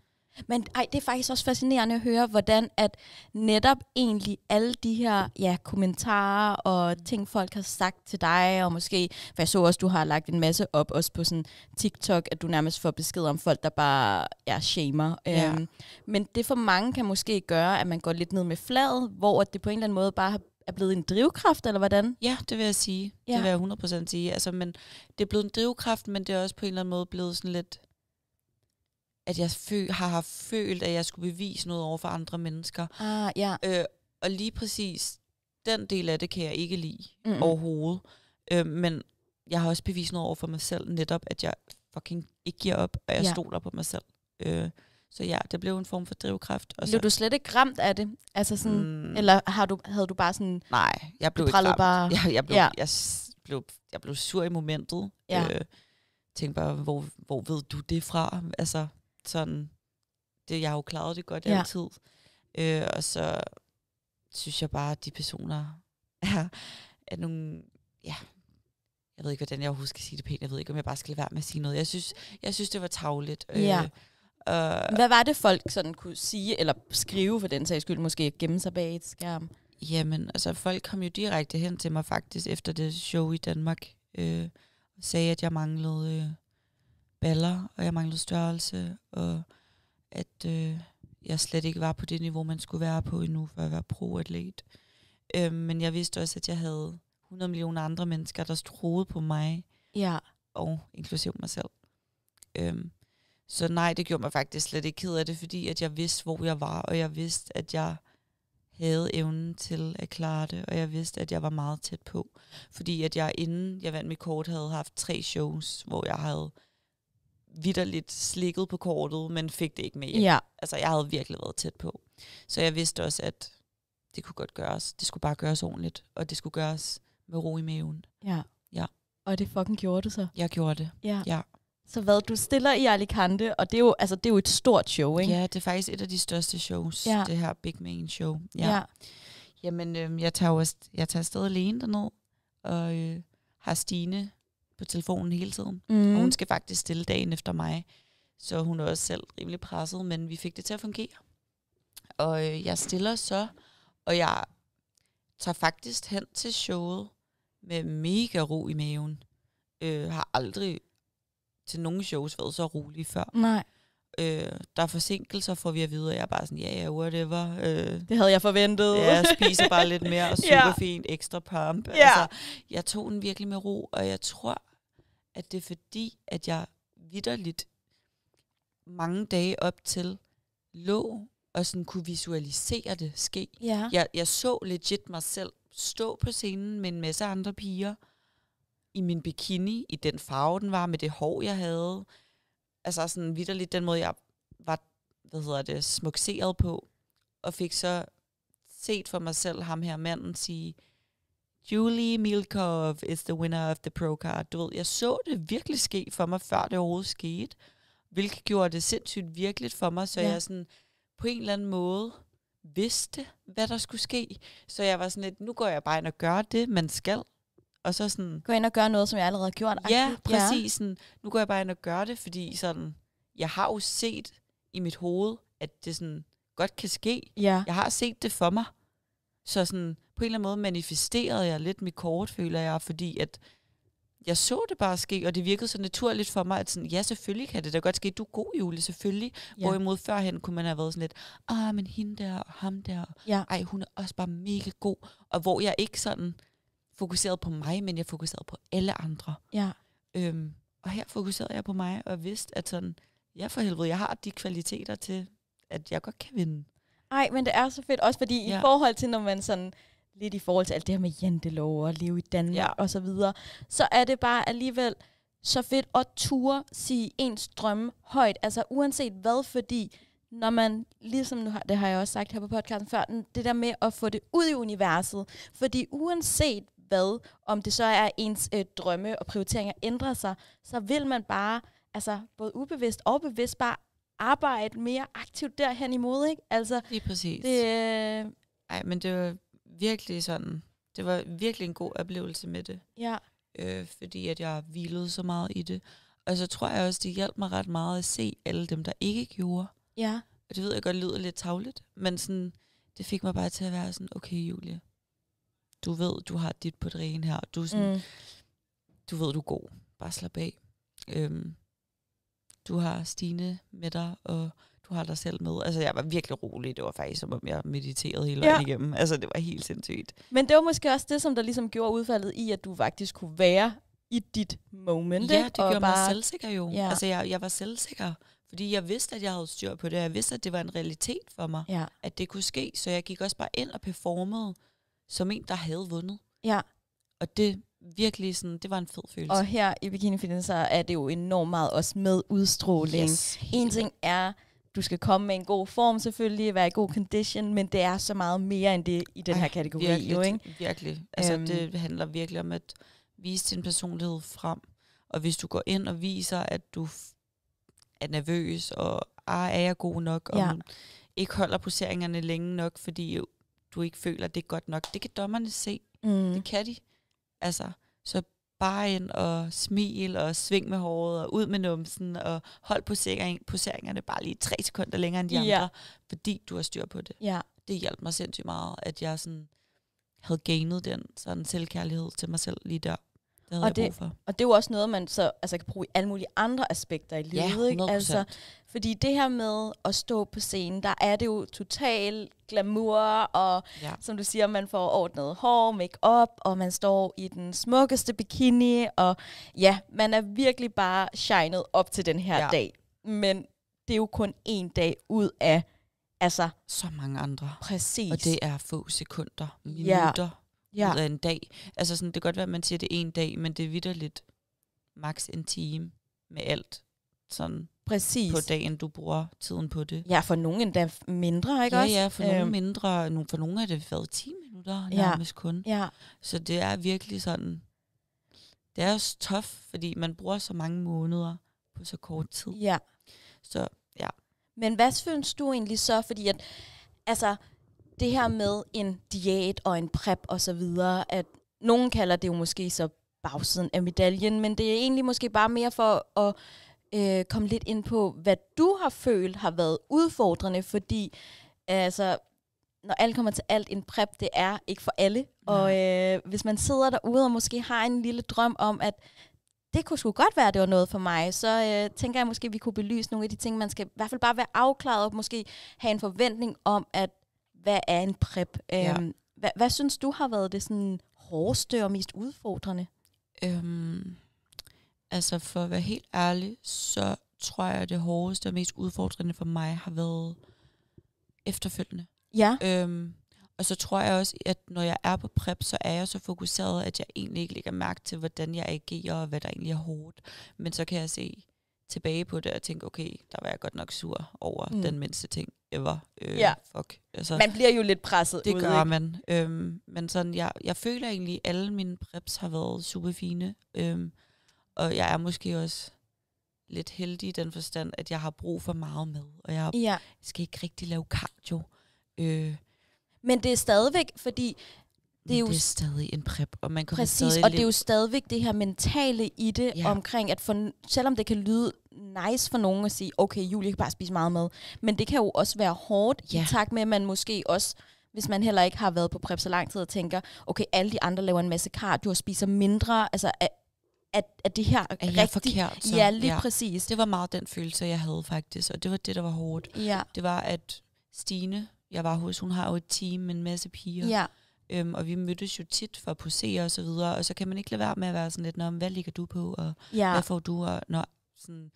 Men ej, det er faktisk også fascinerende at høre, hvordan at netop egentlig alle de her ja, kommentarer og mm. ting, folk har sagt til dig, og måske, for jeg så også, du har lagt en masse op også på sådan TikTok, at du nærmest får besked om folk, der bare ja, shamer. Ja. Øhm, men det for mange kan måske gøre, at man går lidt ned med fladet, hvor det på en eller anden måde bare er blevet en drivkraft, eller hvordan? Ja, det vil jeg sige. Ja. Det vil jeg 100% sige. Altså, men det er blevet en drivkraft, men det er også på en eller anden måde blevet sådan lidt at jeg fø- har haft følt, at jeg skulle bevise noget over for andre mennesker. Ah, ja. Øh, og lige præcis den del af det kan jeg ikke lide mm. overhovedet. Øh, men jeg har også bevist noget over for mig selv, netop at jeg fucking ikke giver op, og jeg ja. stoler på mig selv. Øh, så ja, det blev en form for drivkraft. Og blev du slet ikke ramt af det? Altså sådan, mm. Eller har du, havde du bare sådan... Nej, jeg blev ikke ramt. Bare... Jeg, jeg, blev, ja. jeg, blev, jeg blev sur i momentet. Ja. Øh, tænkte bare, hvor, hvor ved du det fra? Altså, sådan, det, jeg har jo klaret det godt ja. altid. Øh, og så synes jeg bare, at de personer er, er nogle, ja, jeg ved ikke, hvordan jeg overhovedet skal sige det pænt. Jeg ved ikke, om jeg bare skal lade være med at sige noget. Jeg synes, jeg synes det var tavligt. Øh, ja. Øh, Hvad var det, folk sådan kunne sige, eller skrive for den sags skyld, måske gemme sig bag et skærm? Jamen, altså folk kom jo direkte hen til mig faktisk efter det show i Danmark, øh, og sagde, at jeg manglede øh, baller, og jeg manglede størrelse, og at øh, jeg slet ikke var på det niveau, man skulle være på endnu, for at være pro-atlet. Øh, men jeg vidste også, at jeg havde 100 millioner andre mennesker, der troede på mig, ja. og inklusiv mig selv. Øh, så nej, det gjorde mig faktisk slet ikke ked af det, fordi at jeg vidste, hvor jeg var, og jeg vidste, at jeg havde evnen til at klare det, og jeg vidste, at jeg var meget tæt på. Fordi at jeg inden jeg vandt mit kort, havde haft tre shows, hvor jeg havde vidderligt slikket på kortet, men fik det ikke med hjem. Ja. Altså, jeg havde virkelig været tæt på. Så jeg vidste også, at det kunne godt gøres. Det skulle bare gøres ordentligt, og det skulle gøres med ro i maven. Ja. Ja. Og det fucking gjorde du så? Jeg gjorde det, ja. ja. Så hvad, du stiller i Alicante, og det er jo, altså, det er jo et stort show, ikke? Ja, det er faktisk et af de største shows, ja. det her Big Main Show. Ja. ja. Jamen, øhm, jeg tager også, jeg tager afsted alene derned, og øh, har Stine på telefonen hele tiden. Mm. Og hun mm. skal faktisk stille dagen efter mig. Så hun er også selv rimelig presset, men vi fik det til at fungere. Og øh, jeg stiller så, og jeg tager faktisk hen til showet med mega ro i maven. Øh, har aldrig til nogen shows været så rolig før. Nej. Øh, der er forsinkelser, får vi at vide, og jeg er bare sådan, ja, yeah, ja, whatever. Øh, det havde jeg forventet. Ja, jeg spiser bare lidt mere, og super ja. fint, ekstra pump. Ja. Altså, jeg tog den virkelig med ro, og jeg tror at det er fordi, at jeg vidderligt mange dage op til lå og sådan kunne visualisere det ske. Ja. Jeg, jeg så legit mig selv stå på scenen med en masse andre piger i min bikini, i den farve, den var, med det hår, jeg havde. Altså sådan vidderligt den måde, jeg var, hvad hedder det, smukseret på. Og fik så set for mig selv ham her manden sige, Julie Milkov is the winner of the pro card. Du ved, jeg så det virkelig ske for mig, før det overhovedet skete, hvilket gjorde det sindssygt virkeligt for mig, så ja. jeg sådan på en eller anden måde vidste, hvad der skulle ske. Så jeg var sådan lidt, nu går jeg bare ind og gør det, man skal. Og så sådan... Gå ind og gøre noget, som jeg allerede har gjort. Ja, præcis. Ja. Sådan, nu går jeg bare ind og gør det, fordi sådan, jeg har jo set i mit hoved, at det sådan godt kan ske. Ja. Jeg har set det for mig. Så sådan, på en eller anden måde manifesterede jeg lidt mit kort, føler jeg, fordi at jeg så det bare ske, og det virkede så naturligt for mig, at sådan, ja, selvfølgelig kan det da godt ske, du er god, Julie, selvfølgelig. Ja. Hvorimod førhen kunne man have været sådan lidt, ah, men hende der og ham der, ja. ej, hun er også bare mega god. Og hvor jeg ikke sådan fokuserede på mig, men jeg fokuserede på alle andre. Ja. Øhm, og her fokuserede jeg på mig, og vidste, at sådan, ja for helvede, jeg har de kvaliteter til, at jeg godt kan vinde. Ej, men det er så fedt, også fordi ja. i forhold til, når man sådan lidt i forhold til alt det her med jantelov og leve i Danmark ja. og så videre, så er det bare alligevel så fedt at ture sige ens drømme højt, altså uanset hvad, fordi når man, ligesom nu har, det har jeg også sagt her på podcasten før, det der med at få det ud i universet, fordi uanset hvad, om det så er ens øh, drømme og prioriteringer ændrer sig, så vil man bare, altså både ubevidst og bevidst, bare arbejde mere aktivt derhen imod, ikke? Altså, Lige præcis. Det, øh, Ej, men det, virkelig sådan, det var virkelig en god oplevelse med det. Ja. Øh, fordi at jeg hvilede så meget i det. Og så tror jeg også, det hjalp mig ret meget at se alle dem, der ikke gjorde. Ja. Og det ved jeg godt lyder lidt tavligt, men sådan, det fik mig bare til at være sådan, okay Julie, du ved, du har dit på det rene her. Du, sådan, mm. du ved, du er god. Bare slap af. Øhm, du har Stine med dig, og du har dig selv med. Altså, jeg var virkelig rolig. Det var faktisk, som om jeg mediterede hele vejen ja. igennem. Altså, det var helt sindssygt. Men det var måske også det, som der ligesom gjorde udfaldet i, at du faktisk kunne være i dit moment. Ja, det gjorde bare... mig selvsikker jo. Ja. Altså, jeg, jeg var selvsikker, fordi jeg vidste, at jeg havde styr på det. Jeg vidste, at det var en realitet for mig, ja. at det kunne ske. Så jeg gik også bare ind og performede som en, der havde vundet. Ja. Og det virkelig sådan, det var en fed følelse. Og her i Bikini Fitness, så er det jo enormt meget også med udstråling. Yes, en ting er du skal komme med en god form selvfølgelig, være i god condition, men det er så meget mere end det i den Ej, her kategori. Virkelig, jo, ikke? virkelig. Altså, um, det handler virkelig om at vise din personlighed frem. Og hvis du går ind og viser, at du er nervøs, og ah, er jeg god nok, og ja. ikke holder poseringerne længe nok, fordi du ikke føler, at det er godt nok, det kan dommerne se. Mm. Det kan de. Altså, så bare ind og smil og sving med håret og ud med numsen og hold posering, poseringerne bare lige tre sekunder længere end de ja. andre, fordi du har styr på det. Ja. Det hjalp mig sindssygt meget, at jeg sådan havde gainet den sådan selvkærlighed til mig selv lige der. Det havde og jeg det, brug for. Og det er jo også noget, man så altså, kan bruge i alle mulige andre aspekter i livet. Ja, 100%. Ikke? Altså, fordi det her med at stå på scenen, der er det jo total glamour, og ja. som du siger, man får ordnet hår, make-up, og man står i den smukkeste bikini, og ja, man er virkelig bare shined op til den her ja. dag. Men det er jo kun en dag ud af altså så mange andre. Præcis. Og det er få sekunder, minutter, ja ja. ud af en dag. Altså sådan, det kan godt være, at man siger, det er en dag, men det er vidderligt maks en time med alt. Sådan Præcis. på dagen, du bruger tiden på det. Ja, for nogen endda mindre, ikke ja, også? Ja, for øhm. nogen mindre. For nogen er det været 10 minutter nærmest ja. kun. Ja. Så det er virkelig sådan... Det er også tof, fordi man bruger så mange måneder på så kort tid. Ja. Så, ja. Men hvad synes du egentlig så? Fordi at, altså, det her med en diæt og en prep og så videre, at nogen kalder det jo måske så bagsiden af medaljen, men det er egentlig måske bare mere for at øh, komme lidt ind på, hvad du har følt har været udfordrende, fordi altså, når alt kommer til alt, en prep, det er ikke for alle. Nej. Og øh, hvis man sidder derude og måske har en lille drøm om, at det kunne sgu godt være, at det var noget for mig, så øh, tænker jeg måske, at vi kunne belyse nogle af de ting, man skal i hvert fald bare være afklaret og måske have en forventning om, at hvad er en prep? Øhm, hvad, hvad synes du har været det sådan hårdeste og mest udfordrende? Øhm, altså for at være helt ærlig, så tror jeg, at det hårdeste og mest udfordrende for mig har været efterfølgende. Ja. Øhm, og så tror jeg også, at når jeg er på prep, så er jeg så fokuseret, at jeg egentlig ikke lægger mærke til, hvordan jeg agerer og hvad der egentlig er hårdt. Men så kan jeg se, tilbage på det og tænke, okay, der var jeg godt nok sur over mm. den mindste ting ever. Øh, ja. Fuck. Altså, man bliver jo lidt presset Det ud, gør ikke? man. Øhm, men sådan, jeg, jeg føler egentlig, at alle mine preps har været super fine. Øhm, og jeg er måske også lidt heldig i den forstand, at jeg har brug for meget mad, og jeg ja. skal ikke rigtig lave cardio. Øh. Men det er stadigvæk, fordi det er, jo det er stadig en prep, og man kan Præcis, og det er jo stadigvæk det her mentale i det, ja. omkring at for, selvom det kan lyde nice for nogen at sige, okay, Julie kan bare spise meget mad, men det kan jo også være hårdt, ja. i takt med, at man måske også, hvis man heller ikke har været på prep så lang tid, og tænker, okay, alle de andre laver en masse cardio og spiser mindre, altså at, at det her er rigtigt. forkert? Så? Ja, lige ja. præcis. Det var meget den følelse, jeg havde faktisk, og det var det, der var hårdt. Ja. Det var, at Stine, jeg var hos, hun har jo et team med en masse piger, ja Øhm, og vi mødtes jo tit for at posere og så videre, og så kan man ikke lade være med at være sådan lidt, om hvad ligger du på, og ja. hvad får du, og når sådan,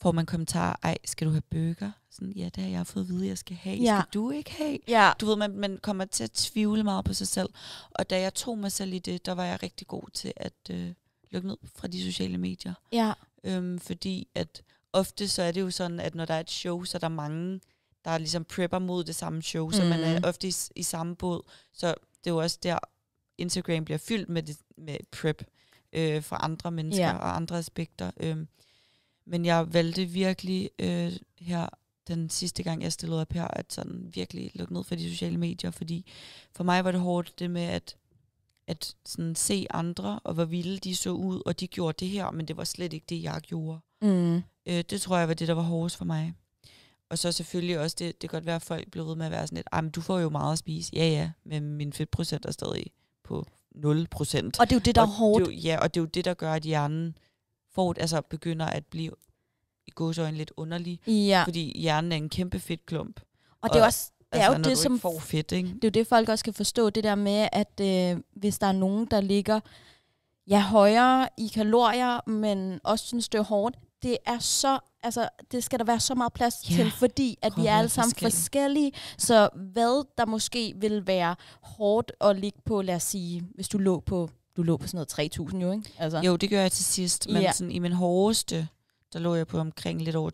får man kommentarer, ej, skal du have bøger? Sådan, ja, det har jeg fået at vide, jeg skal have. Ja. Skal du ikke have? Ja. Du ved, man, man kommer til at tvivle meget på sig selv. Og da jeg tog mig selv i det, der var jeg rigtig god til at øh, lukke ned fra de sociale medier. Ja. Øhm, fordi at ofte så er det jo sådan, at når der er et show, så er der mange der ligesom prepper mod det samme show, mm. så man er mm. ofte i, i samme båd. Så det er jo også der, Instagram bliver fyldt med, det, med prep øh, fra andre mennesker yeah. og andre aspekter. Øh. Men jeg valgte virkelig øh, her den sidste gang, jeg stillede op her, at sådan virkelig lukke ned for de sociale medier, fordi for mig var det hårdt det med at, at sådan se andre, og hvor vilde de så ud, og de gjorde det her, men det var slet ikke det, jeg gjorde. Mm. Øh, det tror jeg var det, der var hårdest for mig. Og så selvfølgelig også, det, det kan godt være, at folk bliver ved med at være sådan lidt, men du får jo meget at spise. Ja, ja, men min fedtprocent er stadig på 0%. Og det er jo det, der er hårdt. Det er jo, ja, og det er jo det, der gør, at hjernen får, altså begynder at blive i gåsøjne lidt underlig. Ja. Fordi hjernen er en kæmpe fedtklump. Og det er også det er altså, jo det, som får fedt, ikke? Det er jo det, folk også kan forstå, det der med, at øh, hvis der er nogen, der ligger ja, højere i kalorier, men også synes, det er hårdt, det er så, altså, det skal der være så meget plads yeah. til, fordi at vi er alle sammen forskellige. forskellige. Så hvad der måske vil være hårdt at ligge på, lad os sige, hvis du lå på, du lå på sådan noget 3.000 jo, ikke? Altså. Jo, det gør jeg til sidst, men yeah. sådan, i min hårdeste, der lå jeg på omkring lidt over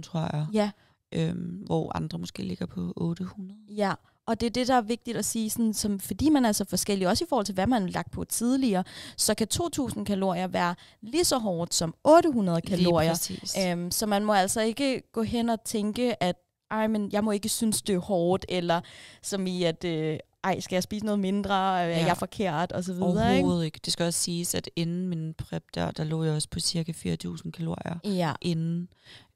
2.000, tror jeg. Ja. Øhm, hvor andre måske ligger på 800. Ja, og det er det, der er vigtigt at sige, sådan, som, fordi man er så forskellig, også i forhold til, hvad man har lagt på tidligere, så kan 2.000 kalorier være lige så hårdt som 800 kalorier. Øhm, så man må altså ikke gå hen og tænke, at ej, men jeg må ikke synes, det er hårdt, eller som i, at øh, ej, skal jeg spise noget mindre, øh, ja. er jeg forkert, og så videre. Overhovedet ikke? ikke. Det skal også siges, at inden min prep der, der lå jeg også på cirka 4.000 kalorier. Ja. Inden.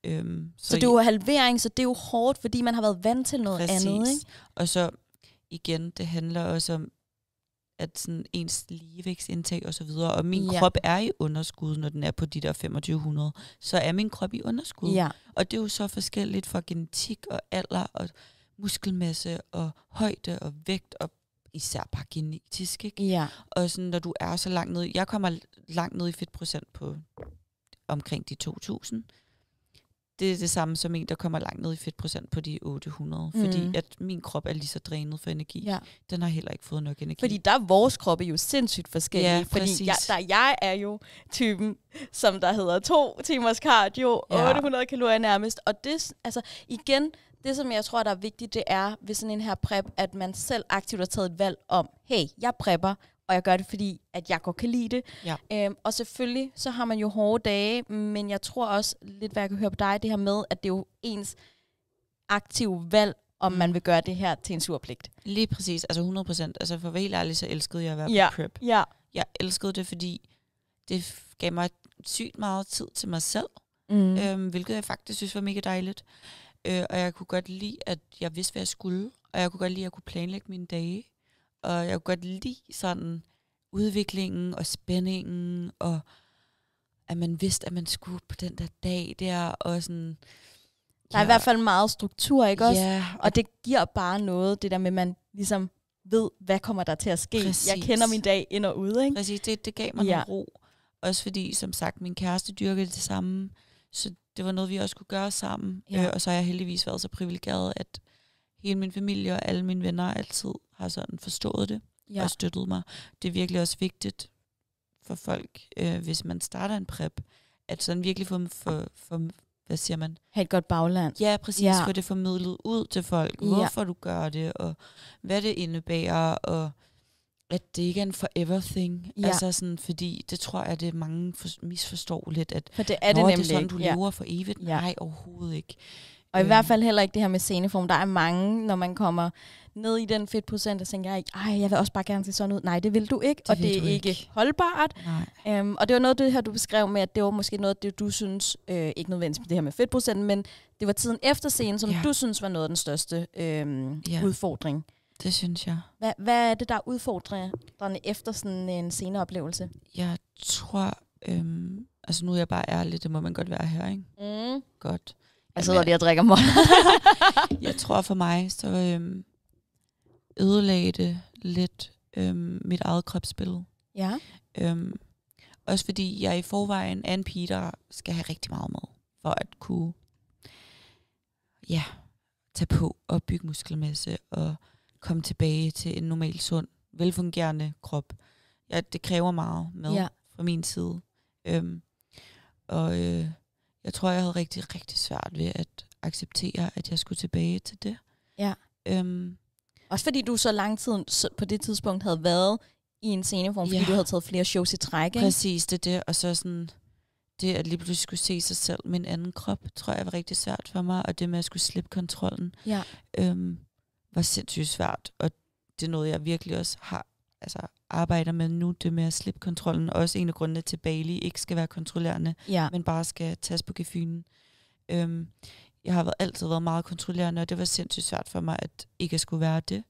Øhm, så så det er jo halvering, så det er jo hårdt, fordi man har været vant til noget præcis. andet. Ikke? Og så igen, det handler også om, at sådan ens ligevægtsindtag og så videre, og min ja. krop er i underskud, når den er på de der 2500, så er min krop i underskud. Ja. Og det er jo så forskelligt fra genetik og alder og muskelmasse og højde og vægt og især bare genetisk, ikke? Ja. Og sådan, når du er så langt ned, jeg kommer langt ned i fedtprocent på omkring de 2000, det er det samme som en, der kommer langt ned i fedtprocent på de 800, mm. fordi at min krop er lige så drænet for energi. Ja. Den har heller ikke fået nok energi. Fordi der er vores kroppe jo sindssygt forskellige. Ja, fordi jeg, der, jeg er jo typen, som der hedder to timers cardio, ja. 800 kalorier nærmest. Og det, altså igen, det som jeg tror, der er vigtigt, det er ved sådan en her prep, at man selv aktivt har taget et valg om, hey, jeg prepper, og jeg gør det, fordi at jeg godt kan lide det. Ja. Øhm, og selvfølgelig, så har man jo hårde dage, men jeg tror også lidt, hvad jeg kan høre på dig, det her med, at det er jo ens aktive valg, om mm. man vil gøre det her til en pligt. Lige præcis, altså 100 procent. Altså for helt ærligt, så elskede jeg at være ja. på prep. Ja. Jeg elskede det, fordi det gav mig sygt meget tid til mig selv, mm. øhm, hvilket jeg faktisk synes var mega dejligt. Øh, og jeg kunne godt lide, at jeg vidste, hvad jeg skulle, og jeg kunne godt lide, at jeg kunne planlægge mine dage og jeg kunne godt lide sådan udviklingen og spændingen, og at man vidste, at man skulle på den der dag der, og sådan... Der er ja. i hvert fald meget struktur, ikke også? Ja. Og det giver bare noget, det der med, at man ligesom ved, hvad kommer der til at ske. Præcis. Jeg kender min dag ind og ud, ikke? Præcis, det, det gav mig ja. noget ro. Også fordi, som sagt, min kæreste dyrkede det samme, så det var noget, vi også kunne gøre sammen. Ja. Øh, og så har jeg heldigvis været så privilegeret, at hele min familie og alle mine venner altid har sådan forstået det ja. og støttet mig. Det er virkelig også vigtigt for folk, øh, hvis man starter en prep, at sådan virkelig få, for, for, hvad siger man? Ha et godt bagland. Ja, præcis, ja. få det formidlet ud til folk, hvorfor ja. du gør det, og hvad det indebærer, og at det ikke er en forever thing. Ja. Altså sådan, fordi det tror jeg, det mange misforstår lidt, at for det er det, nemlig det er sådan, du lever ja. for evigt. Ja. Nej, overhovedet ikke. Og mm. i hvert fald heller ikke det her med sceneform. Der er mange, når man kommer ned i den fedtprocent, og tænker jeg ikke, ej, jeg vil også bare gerne se sådan ud. Nej, det vil du ikke, det og det er ikke, holdbart. Øhm, og det var noget af det her, du beskrev med, at det var måske noget, det du synes, øh, ikke nødvendigvis med det her med fedtprocenten, men det var tiden efter scenen, som ja. du synes var noget af den største øh, ja. udfordring. Det synes jeg. Hvad, hvad er det, der er udfordrende efter sådan en sceneoplevelse? Jeg tror, øhm, altså nu er jeg bare ærlig, det må man godt være her, ikke? Mm. Godt. Jeg sidder Jamen, lige og drikker mål. jeg tror for mig, så øhm, ødelagde det lidt øhm, mit eget kropsbillede. Ja. Øhm, også fordi jeg i forvejen er en pige, der skal have rigtig meget med, for at kunne ja, tage på og bygge muskelmasse og komme tilbage til en normal, sund, velfungerende krop. Ja, det kræver meget med ja. fra min side. Øhm, og øh, jeg tror, jeg havde rigtig, rigtig svært ved at acceptere, at jeg skulle tilbage til det. Ja. Øhm, Også fordi du så lang tid på det tidspunkt havde været i en sceneform, fordi ja. du havde taget flere shows i træk. Ikke? Præcis, det det. Og så sådan, det at lige pludselig skulle se sig selv med en anden krop, tror jeg var rigtig svært for mig, og det med at skulle slippe kontrollen, ja. øhm, var sindssygt svært, og det er noget, jeg virkelig også har altså, arbejder med nu, det med at slippe kontrollen, også en af grundene til, at Bailey ikke skal være kontrollerende, ja. men bare skal tages på gefynen. Øhm, jeg har været, altid været meget kontrollerende, og det var sindssygt svært for mig, at ikke at skulle være det.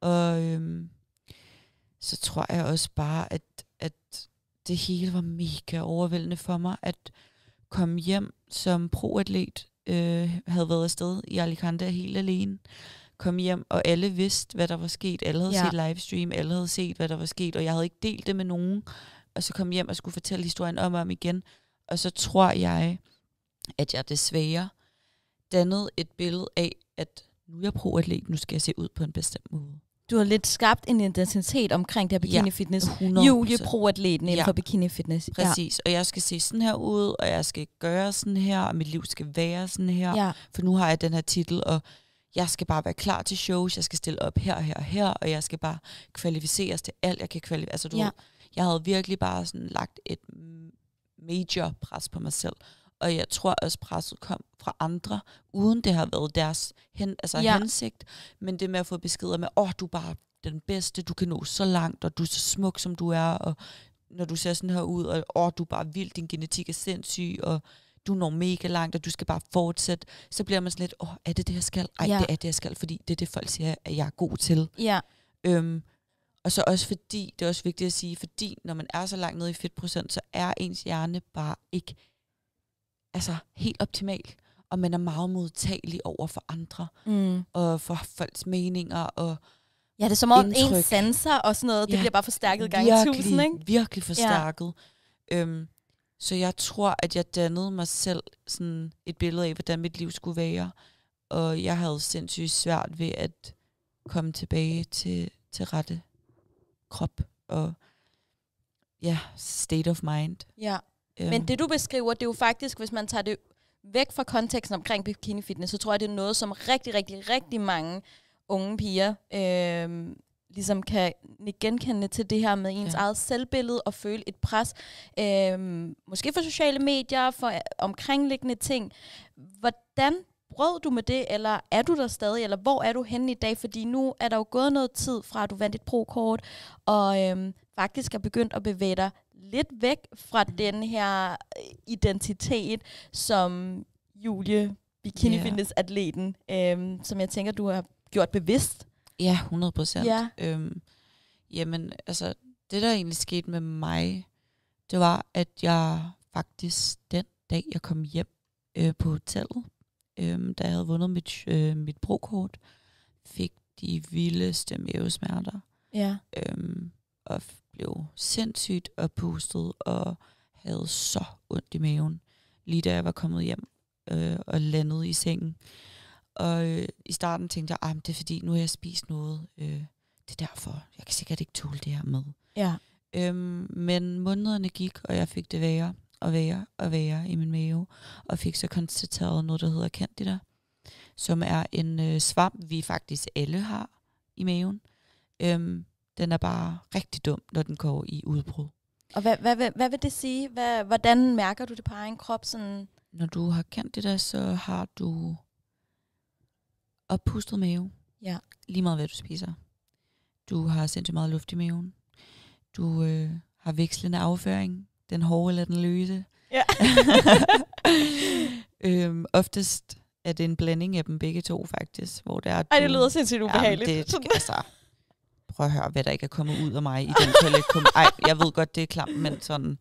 Og øhm, så tror jeg også bare, at, at det hele var mega overvældende for mig, at komme hjem som proatlet, øh, havde været afsted i Alicante helt alene, kom hjem, og alle vidste, hvad der var sket. Alle havde ja. set livestream, alle havde set, hvad der var sket, og jeg havde ikke delt det med nogen. Og så kom hjem og skulle fortælle historien om og om igen. Og så tror jeg, at jeg desværre dannede et billede af, at nu er jeg pro-atlet, nu skal jeg se ud på en bestemt måde. Du har lidt skabt en identitet omkring det her bikini fitness. Ja, 100%. Julie pro-atleten inden ja. for bikini fitness. Præcis, ja. og jeg skal se sådan her ud, og jeg skal gøre sådan her, og mit liv skal være sådan her. Ja. For nu har jeg den her titel, og jeg skal bare være klar til shows, jeg skal stille op her og her og her, og jeg skal bare kvalificeres til alt, jeg kan kvalificere. Altså, du ja. jeg havde virkelig bare sådan lagt et major pres på mig selv. Og jeg tror også, presset kom fra andre, uden det har været deres hen, altså ja. hensigt. Men det med at få beskeder med, åh, oh, du er bare den bedste, du kan nå så langt, og du er så smuk, som du er, og når du ser sådan her ud, og åh, oh, du er bare vild, din genetik er sindssyg, og du når mega langt, og du skal bare fortsætte, så bliver man sådan lidt, åh, er det det, jeg skal? Ej, ja. det er det, jeg skal, fordi det er det, folk siger, at jeg er god til. Ja. Øhm, og så også fordi, det er også vigtigt at sige, fordi når man er så langt nede i fedtprocent, så er ens hjerne bare ikke altså, helt optimal. Og man er meget modtagelig over for andre, mm. og for folks meninger, og Ja, det er som om indtryk. ens sanser og sådan noget, ja, det bliver bare forstærket gange virkelig, tusind, ikke? virkelig forstærket. Ja. Øhm, så jeg tror, at jeg dannede mig selv sådan et billede af, hvordan mit liv skulle være. Og jeg havde sindssygt svært ved at komme tilbage til, til rette krop og ja, state of mind. Ja, øhm. men det du beskriver, det er jo faktisk, hvis man tager det væk fra konteksten omkring bikini fitness, så tror jeg, det er noget, som rigtig, rigtig, rigtig mange unge piger øhm, ligesom kan genkende til det her med ens ja. eget selvbillede og føle et pres, øh, måske for sociale medier, for øh, omkringliggende ting. Hvordan brød du med det, eller er du der stadig, eller hvor er du henne i dag? Fordi nu er der jo gået noget tid fra, at du vandt et pro-kort, og øh, faktisk er begyndt at bevæge dig lidt væk fra mm. den her øh, identitet, som Julie, bikini-fitness-atleten, yeah. Øhm, som jeg tænker, du har gjort bevidst. Ja, 100 procent. Ja. Øhm, jamen, altså, det der egentlig skete med mig, det var, at jeg faktisk den dag, jeg kom hjem øh, på hotellet, øh, da jeg havde vundet mit, øh, mit brokort, fik de vildeste mavesmerter. Ja. Øhm, og blev sindssygt oppustet og havde så ondt i maven, lige da jeg var kommet hjem øh, og landet i sengen. Og øh, i starten tænkte jeg, at det er fordi, nu har jeg spist noget. Øh, det er derfor. Jeg kan sikkert ikke tåle det her med. Ja. Øhm, men månederne gik, og jeg fik det værre og værre og værre i min mave. Og fik så konstateret noget, der hedder candida, som er en øh, svamp, vi faktisk alle har i maven. Øhm, den er bare rigtig dum, når den går i udbrud. Og hvad, hvad, hvad, hvad vil det sige? Hvad, hvordan mærker du det på egen krop? Sådan? Når du har kendt det der, så har du pustet mave. Ja. Lige meget hvad du spiser. Du har sindssygt meget luft i maven. Du øh, har vekslende afføring. Den hårde eller den løse. Ja. øhm, oftest er det en blanding af dem begge to, faktisk. Hvor det er, Ej, det lyder sindssygt ubehageligt. Jamen, det, altså, prøv at høre, hvad der ikke er kommet ud af mig i den toiletkum. Ej, jeg ved godt, det er klamt, men sådan...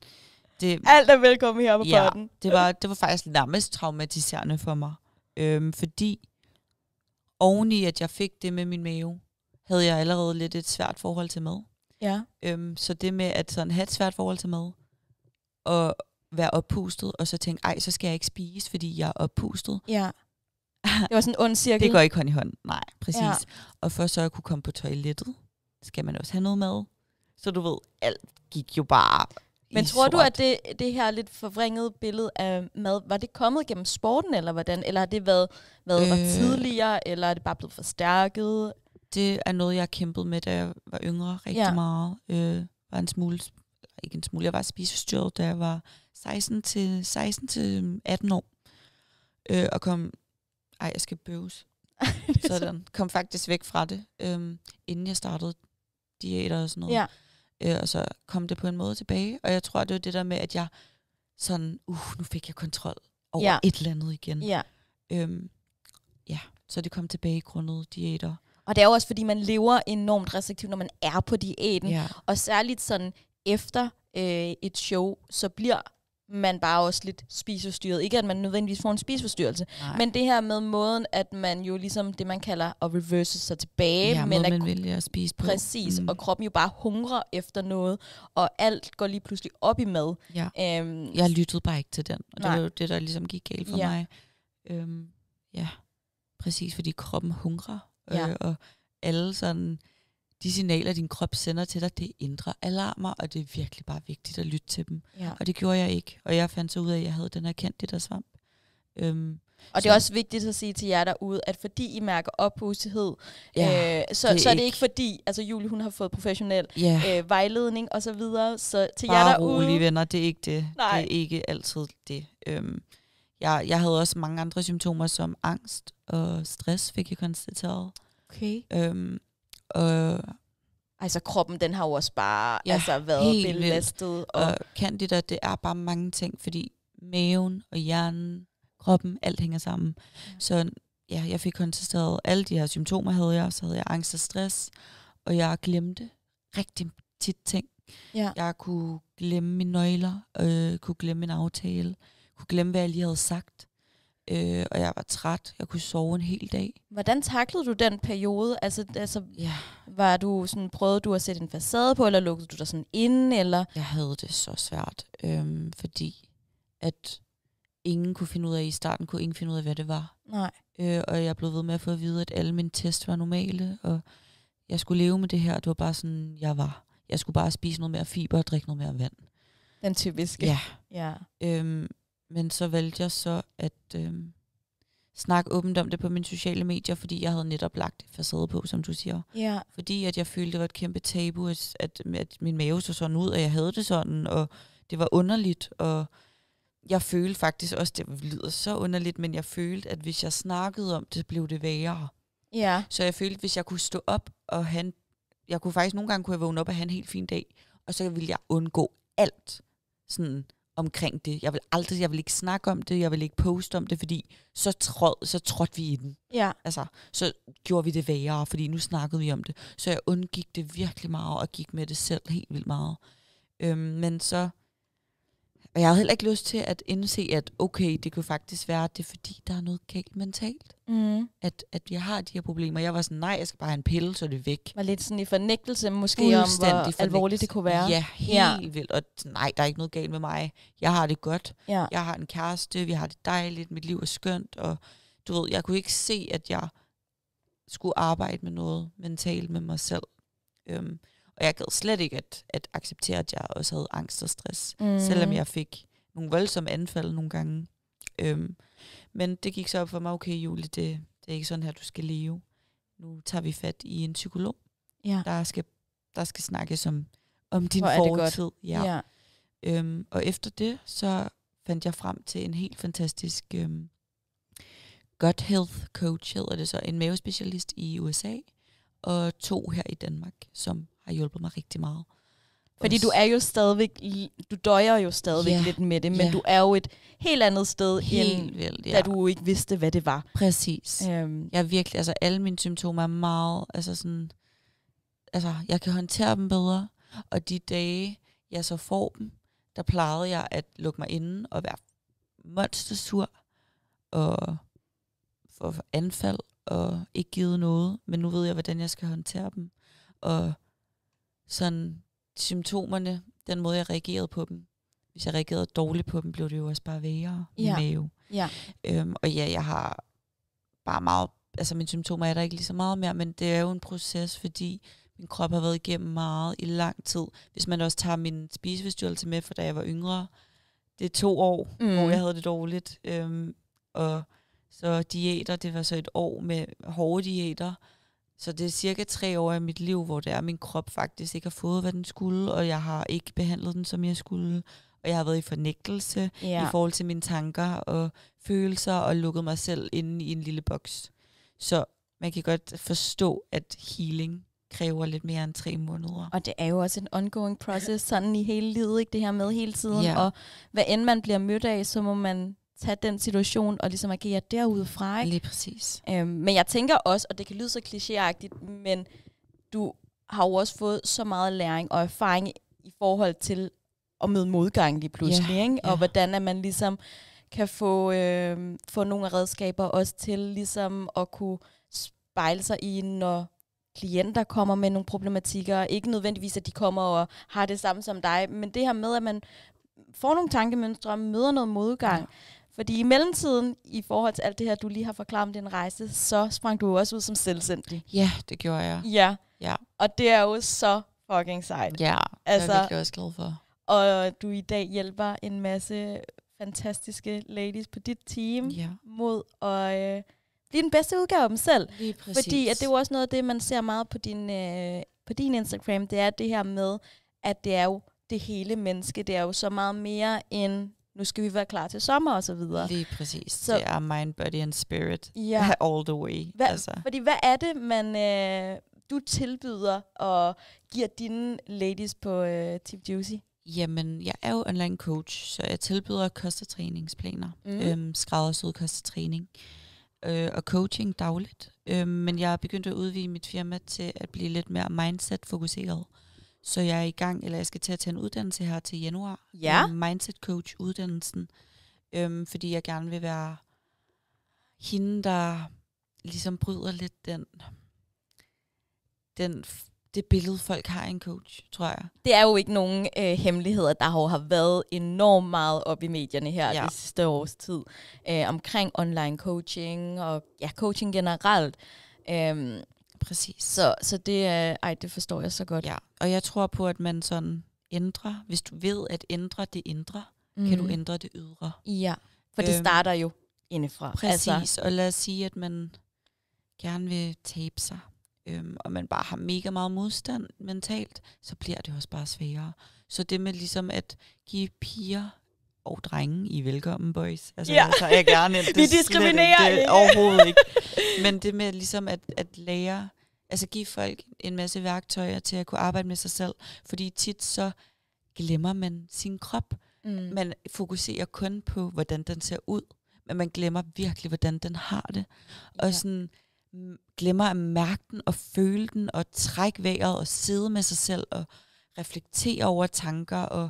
Det, Alt er velkommen her på ja, podden. Det var, det var faktisk nærmest traumatiserende for mig. Øhm, fordi oven i, at jeg fik det med min mave, havde jeg allerede lidt et svært forhold til mad. Ja. Øhm, så det med at sådan have et svært forhold til mad, og være oppustet, og så tænke, ej, så skal jeg ikke spise, fordi jeg er oppustet. Ja. Det var sådan en ond cirkel. det går ikke hånd i hånd. Nej, præcis. Ja. Og for så jeg kunne komme på toilettet, skal man også have noget mad. Så du ved, alt gik jo bare men tror sort. du, at det, det her lidt forvrængede billede af mad, var det kommet gennem sporten, eller hvordan? Eller har det været, været øh, var tidligere, eller er det bare blevet forstærket? Det er noget, jeg kæmpet med, da jeg var yngre rigtig ja. meget. Øh, var en smule, ikke en smule, jeg var spiseforstyrret, da jeg var 16 til, 16 til 18 øhm, år. Øh, og kom, ej, jeg skal bøves. Sådan. Kom faktisk væk fra det, øh, inden jeg startede diæter og sådan noget. Ja øh, og så kom det på en måde tilbage. Og jeg tror, det var det der med, at jeg sådan, uh, nu fik jeg kontrol over ja. et eller andet igen. Ja. Øhm, ja, så det kom tilbage i grundet diæter. Og det er jo også, fordi man lever enormt restriktivt, når man er på diæten. Ja. Og særligt sådan efter øh, et show, så bliver man bare også lidt spisestyret. Ikke at man nødvendigvis får en spiseforstyrrelse, Nej. men det her med måden, at man jo ligesom det, man kalder at reverse sig tilbage. Ja, men at, man vælger at spise på. Præcis, mm. og kroppen jo bare hungrer efter noget, og alt går lige pludselig op i mad. Ja. Æm, øhm, jeg lyttede bare ikke til den, og Nej. det var jo det, der ligesom gik galt for ja. mig. Øhm, ja, præcis, fordi kroppen hungrer, øh, ja. og alle sådan de signaler, din krop sender til dig, det er indre alarmer, og det er virkelig bare vigtigt at lytte til dem. Ja. Og det gjorde jeg ikke. Og jeg fandt så ud af, at jeg havde den her kendt det der svamp. Øhm, og det er også vigtigt at sige til jer derude, at fordi I mærker oppustighed, ja, øh, så, det er så er det ikke, fordi, altså Julie hun har fået professionel ja. øh, vejledning og så videre, så til Bare jer derude... rolig venner, det er ikke det. Nej. Det er ikke altid det. Øhm, jeg, jeg havde også mange andre symptomer, som angst og stress fik jeg konstateret. Okay. Øhm, og øh. altså kroppen, den har jo også bare ja, altså, været belastet. Vildt. Og, og candida, det er bare mange ting, fordi maven og hjernen, kroppen, alt hænger sammen. Ja. Så ja, jeg fik konstateret alle de her symptomer, havde jeg. Så havde jeg angst og stress, og jeg glemte rigtig tit ting. Ja. Jeg kunne glemme mine nøgler, øh, kunne glemme en aftale, kunne glemme, hvad jeg lige havde sagt øh, og jeg var træt. Jeg kunne sove en hel dag. Hvordan taklede du den periode? Altså, altså ja. var du sådan, prøvede du at sætte en facade på, eller lukkede du dig sådan inde? Eller? Jeg havde det så svært, øh, fordi at ingen kunne finde ud af, i starten kunne ingen finde ud af, hvad det var. Nej. Øh, og jeg blev ved med at få at vide, at alle mine tests var normale, og jeg skulle leve med det her. Det var bare sådan, jeg var. Jeg skulle bare spise noget mere fiber og drikke noget mere vand. Den typiske. Ja. ja. Øhm, men så valgte jeg så at øh, snakke åbent om det på mine sociale medier, fordi jeg havde netop lagt facade på, som du siger. Ja. Fordi at jeg følte, det var et kæmpe tabu, at, at min mave så sådan ud, og jeg havde det sådan, og det var underligt, og jeg følte faktisk også, det lyder så underligt, men jeg følte, at hvis jeg snakkede om det, blev det værre. Ja. Så jeg følte, hvis jeg kunne stå op, og han, jeg kunne faktisk nogle gange kunne jeg vågne op og have en helt fin dag, og så ville jeg undgå alt. Sådan, omkring det. Jeg vil aldrig, jeg vil ikke snakke om det, jeg vil ikke poste om det, fordi så, tråd, så trådte vi i den. Ja. Altså, så gjorde vi det værre, fordi nu snakkede vi om det. Så jeg undgik det virkelig meget, og gik med det selv helt vildt meget. Øhm, men så, og jeg havde heller ikke lyst til at indse, at okay, det kunne faktisk være, at det er fordi, der er noget galt mentalt mm. at, at jeg har de her problemer. Jeg var sådan, nej, jeg skal bare have en pille, så er det væk. Var lidt sådan i fornægtelse måske om, hvor fornægtelse. alvorligt det kunne være. Ja, helt ja. vildt. Og nej, der er ikke noget galt med mig. Jeg har det godt. Ja. Jeg har en kæreste, vi har det dejligt, mit liv er skønt. Og du ved, jeg kunne ikke se, at jeg skulle arbejde med noget mentalt med mig selv. Øhm, og jeg gad slet ikke at, at acceptere, at jeg også havde angst og stress, mm. selvom jeg fik nogle voldsomme anfald nogle gange. Øhm, men det gik så op for mig, okay Julie, det, det er ikke sådan her, du skal leve. Nu tager vi fat i en psykolog, ja. der, skal, der skal snakkes om, om din Hvor fortid. Godt. Ja. ja. Øhm, og efter det, så fandt jeg frem til en helt fantastisk øhm, gut health coach, hedder det så, en mavespecialist i USA, og to her i Danmark, som har hjulpet mig rigtig meget. Fordi du er jo stadigvæk, du døjer jo stadigvæk ja, lidt med det, men ja. du er jo et helt andet sted, helt end vildt, ja. da du ikke vidste, hvad det var. Præcis. Øhm. Jeg er virkelig, altså alle mine symptomer er meget, altså sådan, altså jeg kan håndtere dem bedre, og de dage, jeg så får dem, der plejede jeg at lukke mig inden og være monstersur og få anfald og ikke give noget, men nu ved jeg, hvordan jeg skal håndtere dem. Og sådan symptomerne, den måde, jeg reagerede på dem. Hvis jeg reagerede dårligt på dem, blev det jo også bare værre ja. i mave. Ja. Øhm, og ja, jeg har bare meget, altså mine symptomer er der ikke lige så meget mere, men det er jo en proces, fordi min krop har været igennem meget i lang tid. Hvis man også tager min spiseforstyrrelse med, for da jeg var yngre, det er to år, mm. hvor jeg havde det dårligt. Øhm, og så diæter, det var så et år med hårde diæter, så det er cirka tre år af mit liv, hvor det er, at min krop faktisk ikke har fået, hvad den skulle, og jeg har ikke behandlet den, som jeg skulle. Og jeg har været i fornægtelse ja. i forhold til mine tanker og følelser, og lukket mig selv inde i en lille boks. Så man kan godt forstå, at healing kræver lidt mere end tre måneder. Og det er jo også en ongoing process, sådan i hele livet, ikke? det her med hele tiden. Ja. Og hvad end man bliver mødt af, så må man tage den situation og ligesom agere derudfra. Ikke? Lige præcis. Øhm, men jeg tænker også, og det kan lyde så klichéagtigt, men du har jo også fået så meget læring og erfaring i forhold til at møde modgang lige pludselig, yeah, ikke? og yeah. hvordan at man ligesom kan få, øh, få nogle redskaber også til ligesom at kunne spejle sig i, når klienter kommer med nogle problematikker. Ikke nødvendigvis, at de kommer og har det samme som dig, men det her med, at man får nogle tankemønstre, møder noget modgang, ja. Fordi i mellemtiden, i forhold til alt det her, du lige har forklaret om din rejse, så sprang du også ud som selvstændig. Ja, det gjorde jeg. Ja. ja. Og det er jo så fucking sejt. Ja, altså, det er jeg altså, også glad for. Og du i dag hjælper en masse fantastiske ladies på dit team ja. mod at øh, blive den bedste udgave af dem selv. Lige præcis. Fordi at det er jo også noget af det, man ser meget på din, øh, på din Instagram, det er det her med, at det er jo det hele menneske. Det er jo så meget mere end nu skal vi være klar til sommer og så videre. Lige præcis. Så, det er mind, body and spirit ja. all the way. Hva, altså. Fordi hvad er det, man øh, du tilbyder og giver dine ladies på øh, Tip Juicy? Jamen, jeg er jo online coach, så jeg tilbyder kostetræningsplaner, mm. øhm, skræddersyet kostetræning øh, og coaching dagligt. Øh, men jeg er begyndt at udvide mit firma til at blive lidt mere mindset-fokuseret. Øh, så jeg er i gang, eller jeg skal til at tage en uddannelse her til januar. Ja. Mindset Coach uddannelsen. Øhm, fordi jeg gerne vil være hende, der ligesom bryder lidt den, den det billede, folk har en coach, tror jeg. Det er jo ikke nogen øh, hemmeligheder, der har, har været enormt meget op i medierne her ja. det sidste års tid, øh, omkring online coaching og ja, coaching generelt. Øhm, Præcis. Så, så det er, ej, det forstår jeg så godt. Ja, og jeg tror på, at man sådan ændrer, hvis du ved at ændre det indre, mm. kan du mm. ændre det ydre. Ja, for det øhm, starter jo indefra. Præcis, altså. og lad os sige, at man gerne vil tabe sig, øhm, og man bare har mega meget modstand mentalt, så bliver det også bare sværere. Så det med ligesom at give piger og drenge, I er velkommen, boys. Altså, ja. så altså, jeg gerne det Vi diskriminerer slet, det, ikke. Overhovedet ikke. Men det med ligesom at, at lære, altså give folk en masse værktøjer til at kunne arbejde med sig selv, fordi tit så glemmer man sin krop. Mm. Man fokuserer kun på, hvordan den ser ud, men man glemmer virkelig, hvordan den har det. Og ja. sådan glemmer at mærke den og føle den og trække vejret og sidde med sig selv og reflektere over tanker og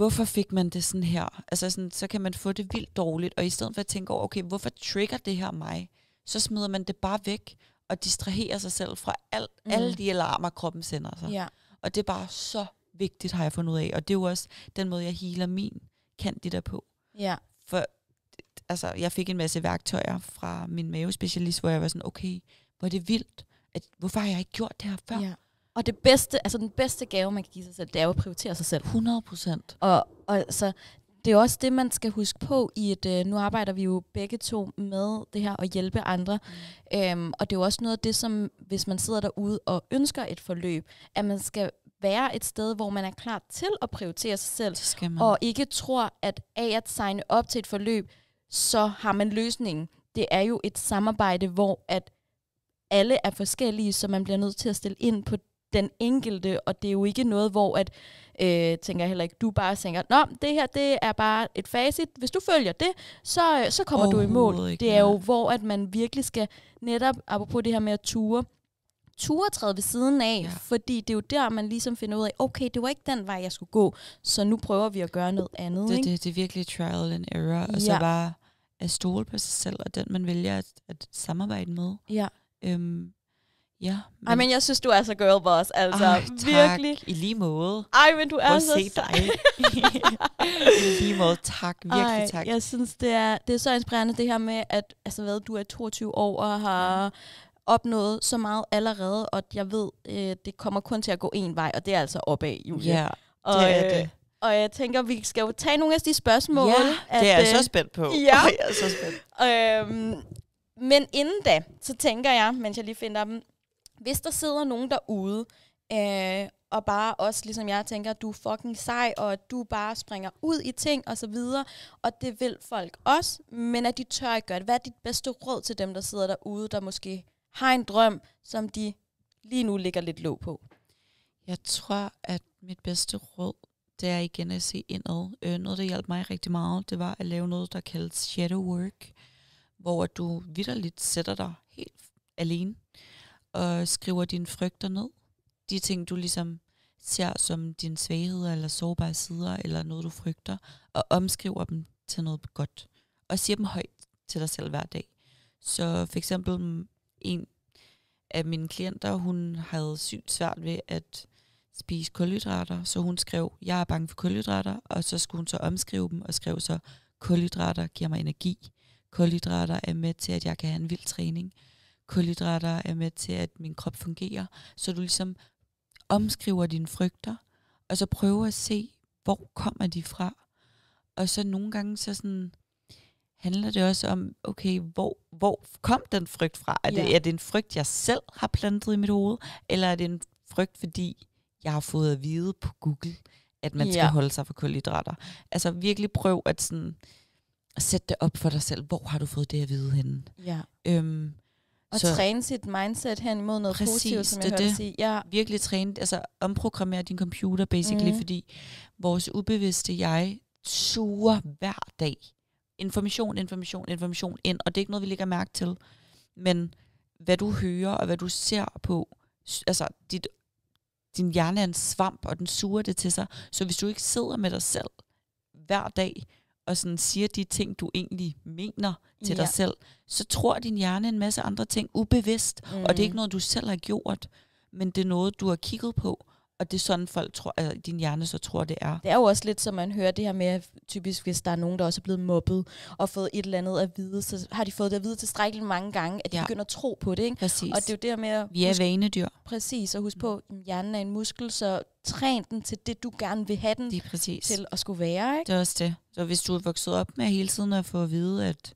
hvorfor fik man det sådan her? Altså sådan, så kan man få det vildt dårligt, og i stedet for at tænke over, okay, hvorfor trigger det her mig? Så smider man det bare væk, og distraherer sig selv fra al, mm. alle de alarmer, kroppen sender sig. Ja. Og det er bare så vigtigt, har jeg fundet ud af. Og det er jo også den måde, jeg healer min candida på. Ja. For altså, jeg fik en masse værktøjer fra min mavespecialist, hvor jeg var sådan, okay, hvor er det vildt. At, hvorfor har jeg ikke gjort det her før? Ja. Og det bedste, altså den bedste gave, man kan give sig selv, det er jo at prioritere sig selv. 100 procent. Og, og altså, det er også det, man skal huske på i et, øh, nu arbejder vi jo begge to med det her og hjælpe andre, mm. øhm, og det er jo også noget af det, som hvis man sidder derude og ønsker et forløb, at man skal være et sted, hvor man er klar til at prioritere sig selv, det skal man. og ikke tror, at af at signe op til et forløb, så har man løsningen. Det er jo et samarbejde, hvor at alle er forskellige, så man bliver nødt til at stille ind på den enkelte, og det er jo ikke noget, hvor at, øh, tænker jeg heller ikke, du bare tænker, nå, det her, det er bare et facit. Hvis du følger det, så, øh, så kommer du i mål. Ikke, det er jo, hvor at man virkelig skal netop, apropos det her med at ture, ture træde ved siden af, ja. fordi det er jo der, man ligesom finder ud af, okay, det var ikke den vej, jeg skulle gå, så nu prøver vi at gøre noget andet. Det, ikke? det, det er virkelig trial and error, ja. og så bare at stole på sig selv, og den, man vælger at, at samarbejde med. Ja. Øhm, Ja. Men... Ej, men jeg synes, du er så girlboss, altså. Ej, tak. Virkelig. I lige måde. Ej, men du er Prøv så... se dig. I lige måde, tak. Virkelig Ej, tak. Jeg synes, det er, det er så inspirerende, det her med, at altså, hvad, du er 22 år og har... opnået så meget allerede, og jeg ved, øh, det kommer kun til at gå en vej, og det er altså opad, Julie. Ja, det og, er det. Øh, og jeg tænker, vi skal jo tage nogle af de spørgsmål. Ja, at, det er jeg så øh, spændt på. Ja. Jeg er så spændt. Øhm, men inden da, så tænker jeg, mens jeg lige finder dem, hvis der sidder nogen derude, øh, og bare også, ligesom jeg tænker, du er fucking sej, og at du bare springer ud i ting og så videre, og det vil folk også, men at de tør ikke gøre det. Hvad er dit bedste råd til dem, der sidder derude, der måske har en drøm, som de lige nu ligger lidt låg på? Jeg tror, at mit bedste råd, det er igen at se indad. Øh, noget, der hjalp mig rigtig meget, det var at lave noget, der kaldes shadow work, hvor du vidderligt sætter dig helt alene og skriver dine frygter ned. De ting, du ligesom ser som dine svagheder eller sårbare sider, eller noget, du frygter, og omskriver dem til noget godt. Og siger dem højt til dig selv hver dag. Så for eksempel mm, en af mine klienter, hun havde sygt svært ved at spise kulhydrater, så hun skrev, jeg er bange for kulhydrater, og så skulle hun så omskrive dem og skrev så, kulhydrater giver mig energi, kulhydrater er med til, at jeg kan have en vild træning, kulhydrater er med til, at min krop fungerer. Så du ligesom omskriver dine frygter, og så prøver at se, hvor kommer de fra. Og så nogle gange så sådan, handler det også om, okay, hvor, hvor kom den frygt fra? Er, ja. det, er det en frygt, jeg selv har plantet i mit hoved, eller er det en frygt, fordi jeg har fået at vide på Google, at man ja. skal holde sig for kulhydrater? Altså virkelig prøv at sådan, sætte det op for dig selv. Hvor har du fået det at vide henne? Ja. Øhm, og så, træne sit mindset hen imod noget præcis, positivt, som jeg det, hørte sige. Ja. Virkelig træne, altså omprogrammere din computer basically, mm. fordi vores ubevidste jeg suger hver dag. Information, information, information ind, og det er ikke noget, vi lægger mærke til. Men hvad du hører og hvad du ser på, altså dit, din hjerne er en svamp, og den suger det til sig. Så hvis du ikke sidder med dig selv hver dag, og sådan siger de ting, du egentlig mener til ja. dig selv, så tror din hjerne en masse andre ting ubevidst, mm. og det er mm. ikke noget, du selv har gjort, men det er noget, du har kigget på. Og det er sådan, folk tror, at altså, din hjerne så tror, det er. Det er jo også lidt, som man hører det her med, typisk hvis der er nogen, der også er blevet mobbet og fået et eller andet at vide, så har de fået det at vide tilstrækkeligt mange gange, at de ja. begynder at tro på det. Ikke? Præcis. Og det er jo der med at... Vi er huske, vanedyr. Præcis, og husk mm. på, at hjernen er en muskel, så træn den til det, du gerne vil have den det er præcis. til at skulle være. Ikke? Det er også det. Så hvis du er vokset op med hele tiden at få at vide, at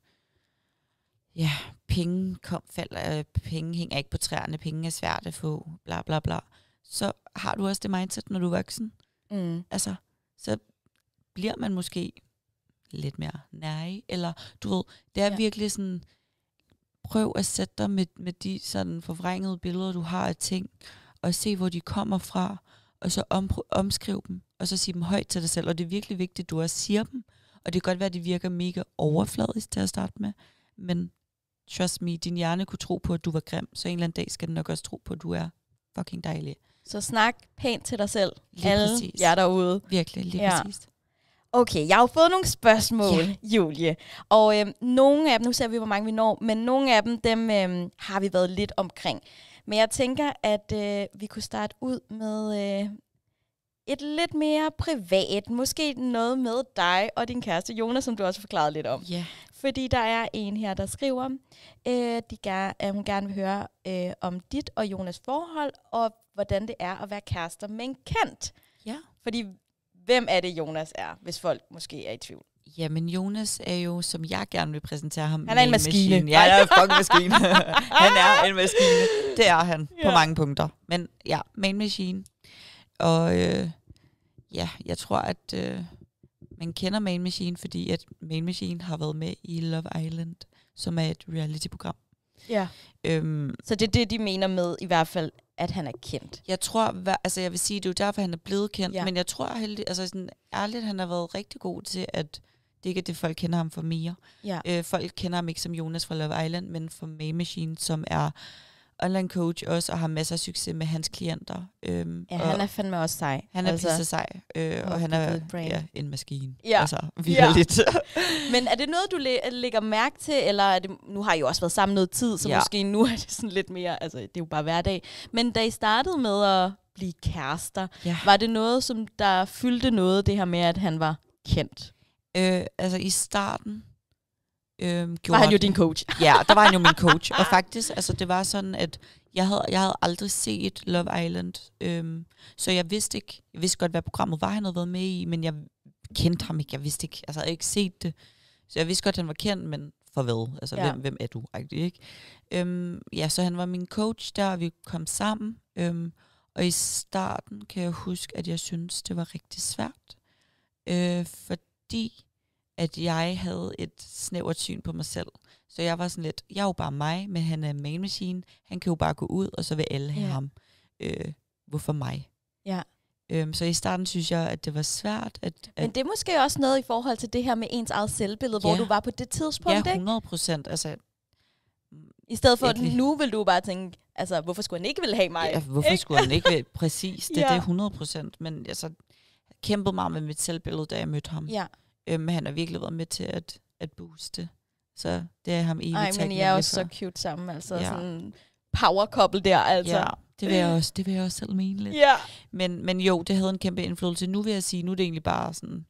ja, penge, kom, falder, penge hænger ikke på træerne, penge er svært at få, bla bla bla, så har du også det mindset, når du er voksen. Mm. Altså, så bliver man måske lidt mere nej, eller du ved, det er ja. virkelig sådan, prøv at sætte dig med, med de sådan forvrængede billeder, du har af ting, og se, hvor de kommer fra, og så om, omskriv dem, og så sig dem højt til dig selv, og det er virkelig vigtigt, at du også siger dem, og det kan godt være, at det virker mega overfladisk til at starte med, men trust me, din hjerne kunne tro på, at du var grim, så en eller anden dag skal den nok også tro på, at du er fucking dejlig. Så snak pænt til dig selv, lige alle præcis. jer derude. Virkelig, lige ja. præcis. Okay, jeg har jo fået nogle spørgsmål, yeah. Julie. Og øh, nogle af dem, nu ser vi, hvor mange vi når, men nogle af dem, dem øh, har vi været lidt omkring. Men jeg tænker, at øh, vi kunne starte ud med øh, et lidt mere privat, måske noget med dig og din kæreste Jonas, som du også forklarede lidt om. Yeah. Fordi der er en her, der skriver, øh, de ger, at hun gerne vil høre øh, om dit og Jonas forhold, og hvordan det er at være kærester med en kendt. Ja. Fordi hvem er det, Jonas er, hvis folk måske er i tvivl? Jamen, Jonas er jo, som jeg gerne vil præsentere ham. Han er en, en maskine. Ja, han er en fucking maskine. han er en maskine. Det er han ja. på mange punkter. Men ja, main machine. Og øh, ja, jeg tror, at øh, man kender Main Machine, fordi at Main Machine har været med i Love Island, som er et reality-program. Ja. Øhm, så det er det, de mener med i hvert fald at han er kendt. Jeg tror, altså jeg vil sige, det er jo derfor, han er blevet kendt, ja. men jeg tror heldig, altså sådan, ærligt, han har været rigtig god til, at det ikke er det, folk kender ham for mere. Ja. Øh, folk kender ham ikke som Jonas fra Love Island, men for May Machine, som er online coach også, og har masser af succes med hans klienter. Øhm, ja, han er fandme også sej. Han er altså, pisse sej, øh, og, og han er ja, en maskine. Ja. Altså, virkelig. Ja. Men er det noget, du læ- lægger mærke til, eller er det, nu har I jo også været sammen noget tid, så ja. måske nu er det sådan lidt mere, altså det er jo bare hverdag. Men da I startede med at blive kærester, ja. var det noget, som der fyldte noget, det her med, at han var kendt? Øh, altså i starten, Øhm, var han jo din coach. ja, der var han jo min coach. Og faktisk, altså det var sådan, at jeg havde, jeg havde aldrig set Love Island, øhm, så jeg vidste ikke, jeg vidste godt, hvad programmet var, han havde været med i, men jeg kendte ham ikke, jeg vidste ikke, altså jeg havde ikke set det. Så jeg vidste godt, at han var kendt, men for hvad? Altså, ja. hvem, hvem er du? Ikke? Øhm, ja, så han var min coach der, og vi kom sammen. Øhm, og i starten kan jeg huske, at jeg synes det var rigtig svært. Øh, fordi at jeg havde et snævert syn på mig selv. Så jeg var sådan lidt, jeg er jo bare mig, men han er main machine, han kan jo bare gå ud, og så vil alle have ja. ham. Øh, hvorfor mig? Ja. Øhm, så i starten synes jeg, at det var svært. At, at Men det er måske også noget i forhold til det her med ens eget selvbillede, ja. hvor du var på det tidspunkt, ikke? Ja, 100 procent. Altså, I stedet for, at nu vil du bare tænke, altså, hvorfor skulle han ikke vil have mig? Ja, hvorfor skulle han ikke Præcis, det, ja. det er 100 procent. Men altså, jeg kæmpede meget med mit selvbillede, da jeg mødte ham. Ja. Øhm, han har virkelig været med til at, at booste. Så det er ham evigt Ej, men jeg er også for. så cute sammen. Altså ja. sådan power couple der, altså. Ja, det vil jeg også, det vil jeg også selv mene lidt. Ja. Men, men jo, det havde en kæmpe indflydelse. Nu vil jeg sige, nu er det egentlig bare sådan,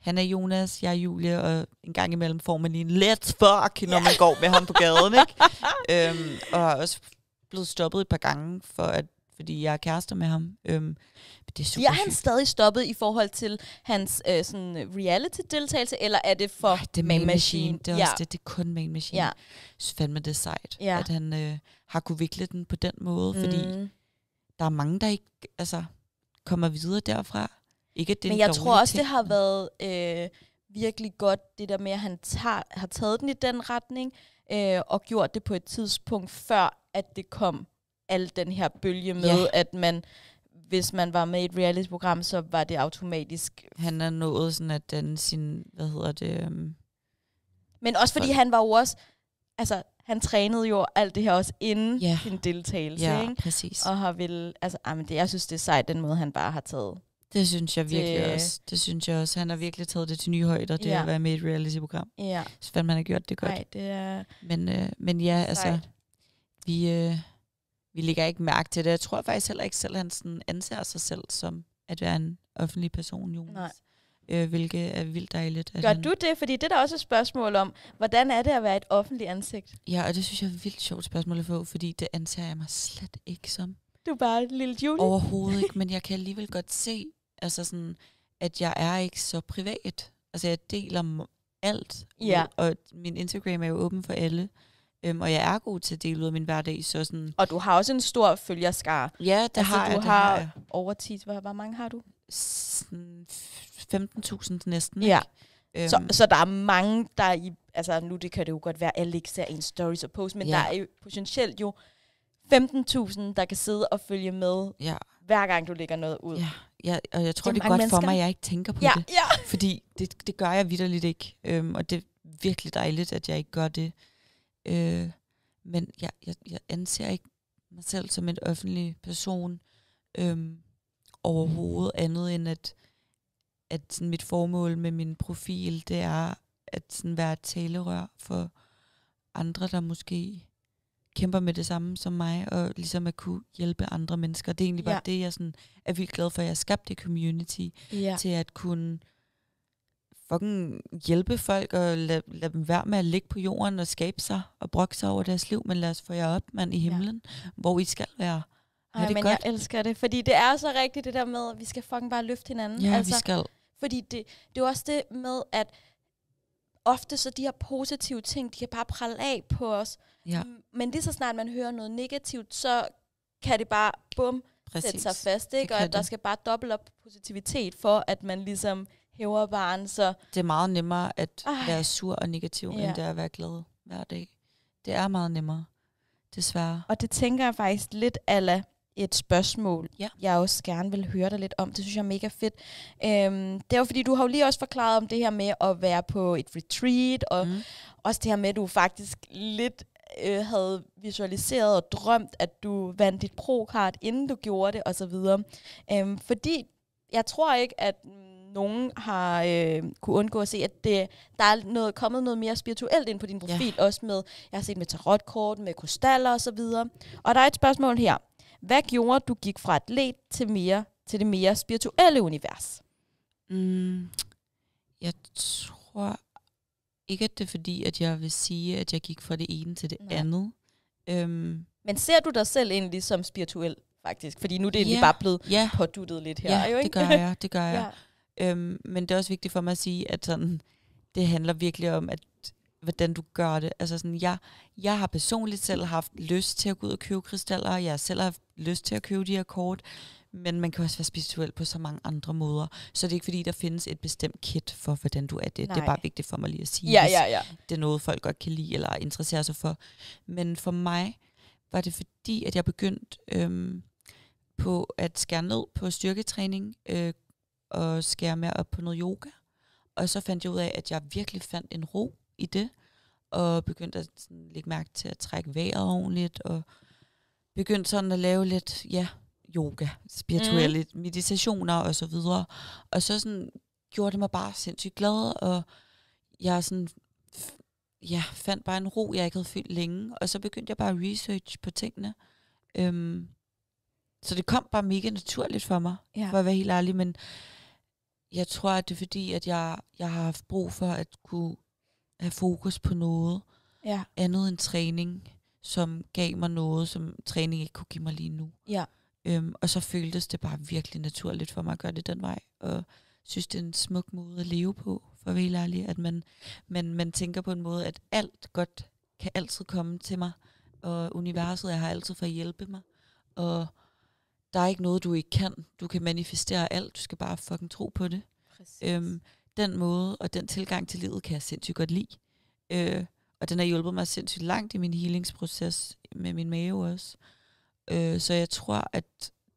han er Jonas, jeg er Julie, og en gang imellem får man lige en let fuck, når man går med ham på gaden, ikke? øhm, og har også blevet stoppet et par gange for at fordi jeg er kærester med ham. Øhm, det er super Bliver han sygt. stadig stoppet i forhold til hans øh, sådan øh, reality-deltagelse, eller er det for Ej, det er Main Machine? machine. Det er ja. også det, det er kun Main Machine. Ja. Så fandme, det er sejt, ja. at han øh, har kunne vikle den på den måde, mm. fordi der er mange, der ikke altså, kommer videre derfra. Ikke, det Men jeg tror også, ting. det har været øh, virkelig godt, det der med, at han tager, har taget den i den retning, øh, og gjort det på et tidspunkt, før at det kom al den her bølge med, ja. at man hvis man var med i et reality-program, så var det automatisk... Han er nået sådan, at den sin... Hvad hedder det? Um... Men også fordi han var jo også... Altså, han trænede jo alt det her også inden ja. sin deltagelse, ja, ikke? præcis. Og har vel... Altså, ah, men det, jeg synes, det er sejt, den måde, han bare har taget. Det synes jeg virkelig det... også. Det synes jeg også. Han har virkelig taget det til nye højder, det ja. at være med i et reality-program. Ja. Så man har gjort det godt. Nej, det er... Men, øh, men ja, sejt. altså... Vi... Øh, vi lægger ikke mærke til det. Jeg tror faktisk heller ikke selv, at han sådan anser sig selv som at være en offentlig person, Jonas. Nej. Øh, hvilket er vildt dejligt. At Gør han... du det? Fordi det er der også et spørgsmål om, hvordan er det at være et offentligt ansigt? Ja, og det synes jeg er et vildt sjovt spørgsmål at få, fordi det anser jeg mig slet ikke som. Du er bare en lille Julie. Overhovedet ikke, men jeg kan alligevel godt se, altså sådan, at jeg er ikke så privat. Altså jeg deler alt, ja. og min Instagram er jo åben for alle. Øhm, og jeg er god til at dele ud af min hverdag. Så sådan, og du har også en stor følgerskare. Ja, det altså, har jeg. Du det har, har jeg. over 10, hvor, hvor mange har du? 15.000 næsten. Ja. Øhm. Så, så der er mange, der i, altså nu det kan det jo godt være, alle ikke ser en stories og post, men ja. der er jo potentielt jo 15.000, der kan sidde og følge med, ja. hver gang du lægger noget ud. Ja, ja og jeg tror, det er, det er godt mennesker. for mig, at jeg ikke tænker på ja. det. Ja. Fordi det, det gør jeg vidderligt ikke, øhm, og det er virkelig dejligt, at jeg ikke gør det. Øh, men jeg, jeg, jeg anser ikke mig selv som en offentlig person øh, overhovedet andet end at, at sådan mit formål med min profil, det er at sådan være et talerør for andre, der måske kæmper med det samme som mig, og ligesom at kunne hjælpe andre mennesker. Det er egentlig bare ja. det, jeg sådan, er vildt glad for, at jeg skabte det community, ja. til at kunne fucking hjælpe folk og lade, lad dem være med at ligge på jorden og skabe sig og brokke sig over deres liv, men lad os få jer op, mand, i himlen, ja. hvor I skal være. Ej, det men godt. jeg elsker det, fordi det er så rigtigt det der med, at vi skal fucking bare løfte hinanden. Ja, altså, vi skal. Fordi det, det er også det med, at ofte så de her positive ting, de kan bare prale af på os. Ja. Men lige så snart man hører noget negativt, så kan det bare, bum, Præcis. sætte sig fast. Ikke? Og at der det. skal bare dobbelt op positivitet for, at man ligesom hæver barn. Så. Det er meget nemmere at Ej. være sur og negativ, ja. end det er at være glad hver dag. Det er meget nemmere, desværre. Og det tænker jeg faktisk lidt ala et spørgsmål, ja. jeg også gerne vil høre dig lidt om. Det synes jeg er mega fedt. Øhm, det er jo fordi, du har jo lige også forklaret om det her med at være på et retreat, og mm. også det her med, at du faktisk lidt øh, havde visualiseret og drømt, at du vandt dit pro-kart, inden du gjorde det, osv. Øhm, fordi jeg tror ikke, at mm, nogen har øh, kunne undgå at se, at det, der er noget, kommet noget mere spirituelt ind på din profil, ja. også med, jeg har set med tarotkort, med krystaller osv. Og, og der er et spørgsmål her. Hvad gjorde, du gik fra atlet til, mere, til det mere spirituelle univers? Mm, jeg tror ikke, at det er fordi, at jeg vil sige, at jeg gik fra det ene til det Nej. andet. Øhm. Men ser du dig selv egentlig som spirituel, faktisk? Fordi nu er det egentlig ja, bare blevet ja, påduttet lidt her. Ja, jo, ikke? det gør jeg, det gør jeg. Ja. Øhm, men det er også vigtigt for mig at sige, at sådan, det handler virkelig om, at hvordan du gør det. Altså sådan, jeg, jeg har personligt selv haft lyst til at gå ud og købe kristaller, og jeg selv har haft lyst til at købe de her kort, men man kan også være spirituel på så mange andre måder. Så det er ikke fordi, der findes et bestemt kit for, hvordan du er det. Nej. Det er bare vigtigt for mig lige at sige, ja, ja, ja. det er noget, folk godt kan lide eller interessere sig for. Men for mig var det fordi, at jeg begyndte øhm, på at skære ned på styrketræning, øh, at skære mere op på noget yoga. Og så fandt jeg ud af, at jeg virkelig fandt en ro i det, og begyndte at sådan, lægge mærke til at trække vejret ordentligt, og begyndte sådan at lave lidt, ja, yoga, spirituelle mm. meditationer og så videre. Og så sådan, gjorde det mig bare sindssygt glad, og jeg sådan, ja, fandt bare en ro, jeg ikke havde følt længe. Og så begyndte jeg bare at research på tingene. Øhm, så det kom bare mega naturligt for mig, ja. for at være helt ærlig. Men jeg tror, at det er fordi, at jeg, jeg har haft brug for at kunne have fokus på noget ja. andet end træning, som gav mig noget, som træning ikke kunne give mig lige nu. Ja. Øhm, og så føltes det bare virkelig naturligt for mig at gøre det den vej. Og synes, det er en smuk måde at leve på, for at være ærlig, at man, man, man tænker på en måde, at alt godt kan altid komme til mig, og universet er her altid for at hjælpe mig. Og der er ikke noget, du ikke kan. Du kan manifestere alt, du skal bare fucking tro på det. Øhm, den måde og den tilgang til livet kan jeg sindssygt godt lide. Øh, og den har hjulpet mig sindssygt langt i min healingsproces med min mave også. Øh, så jeg tror, at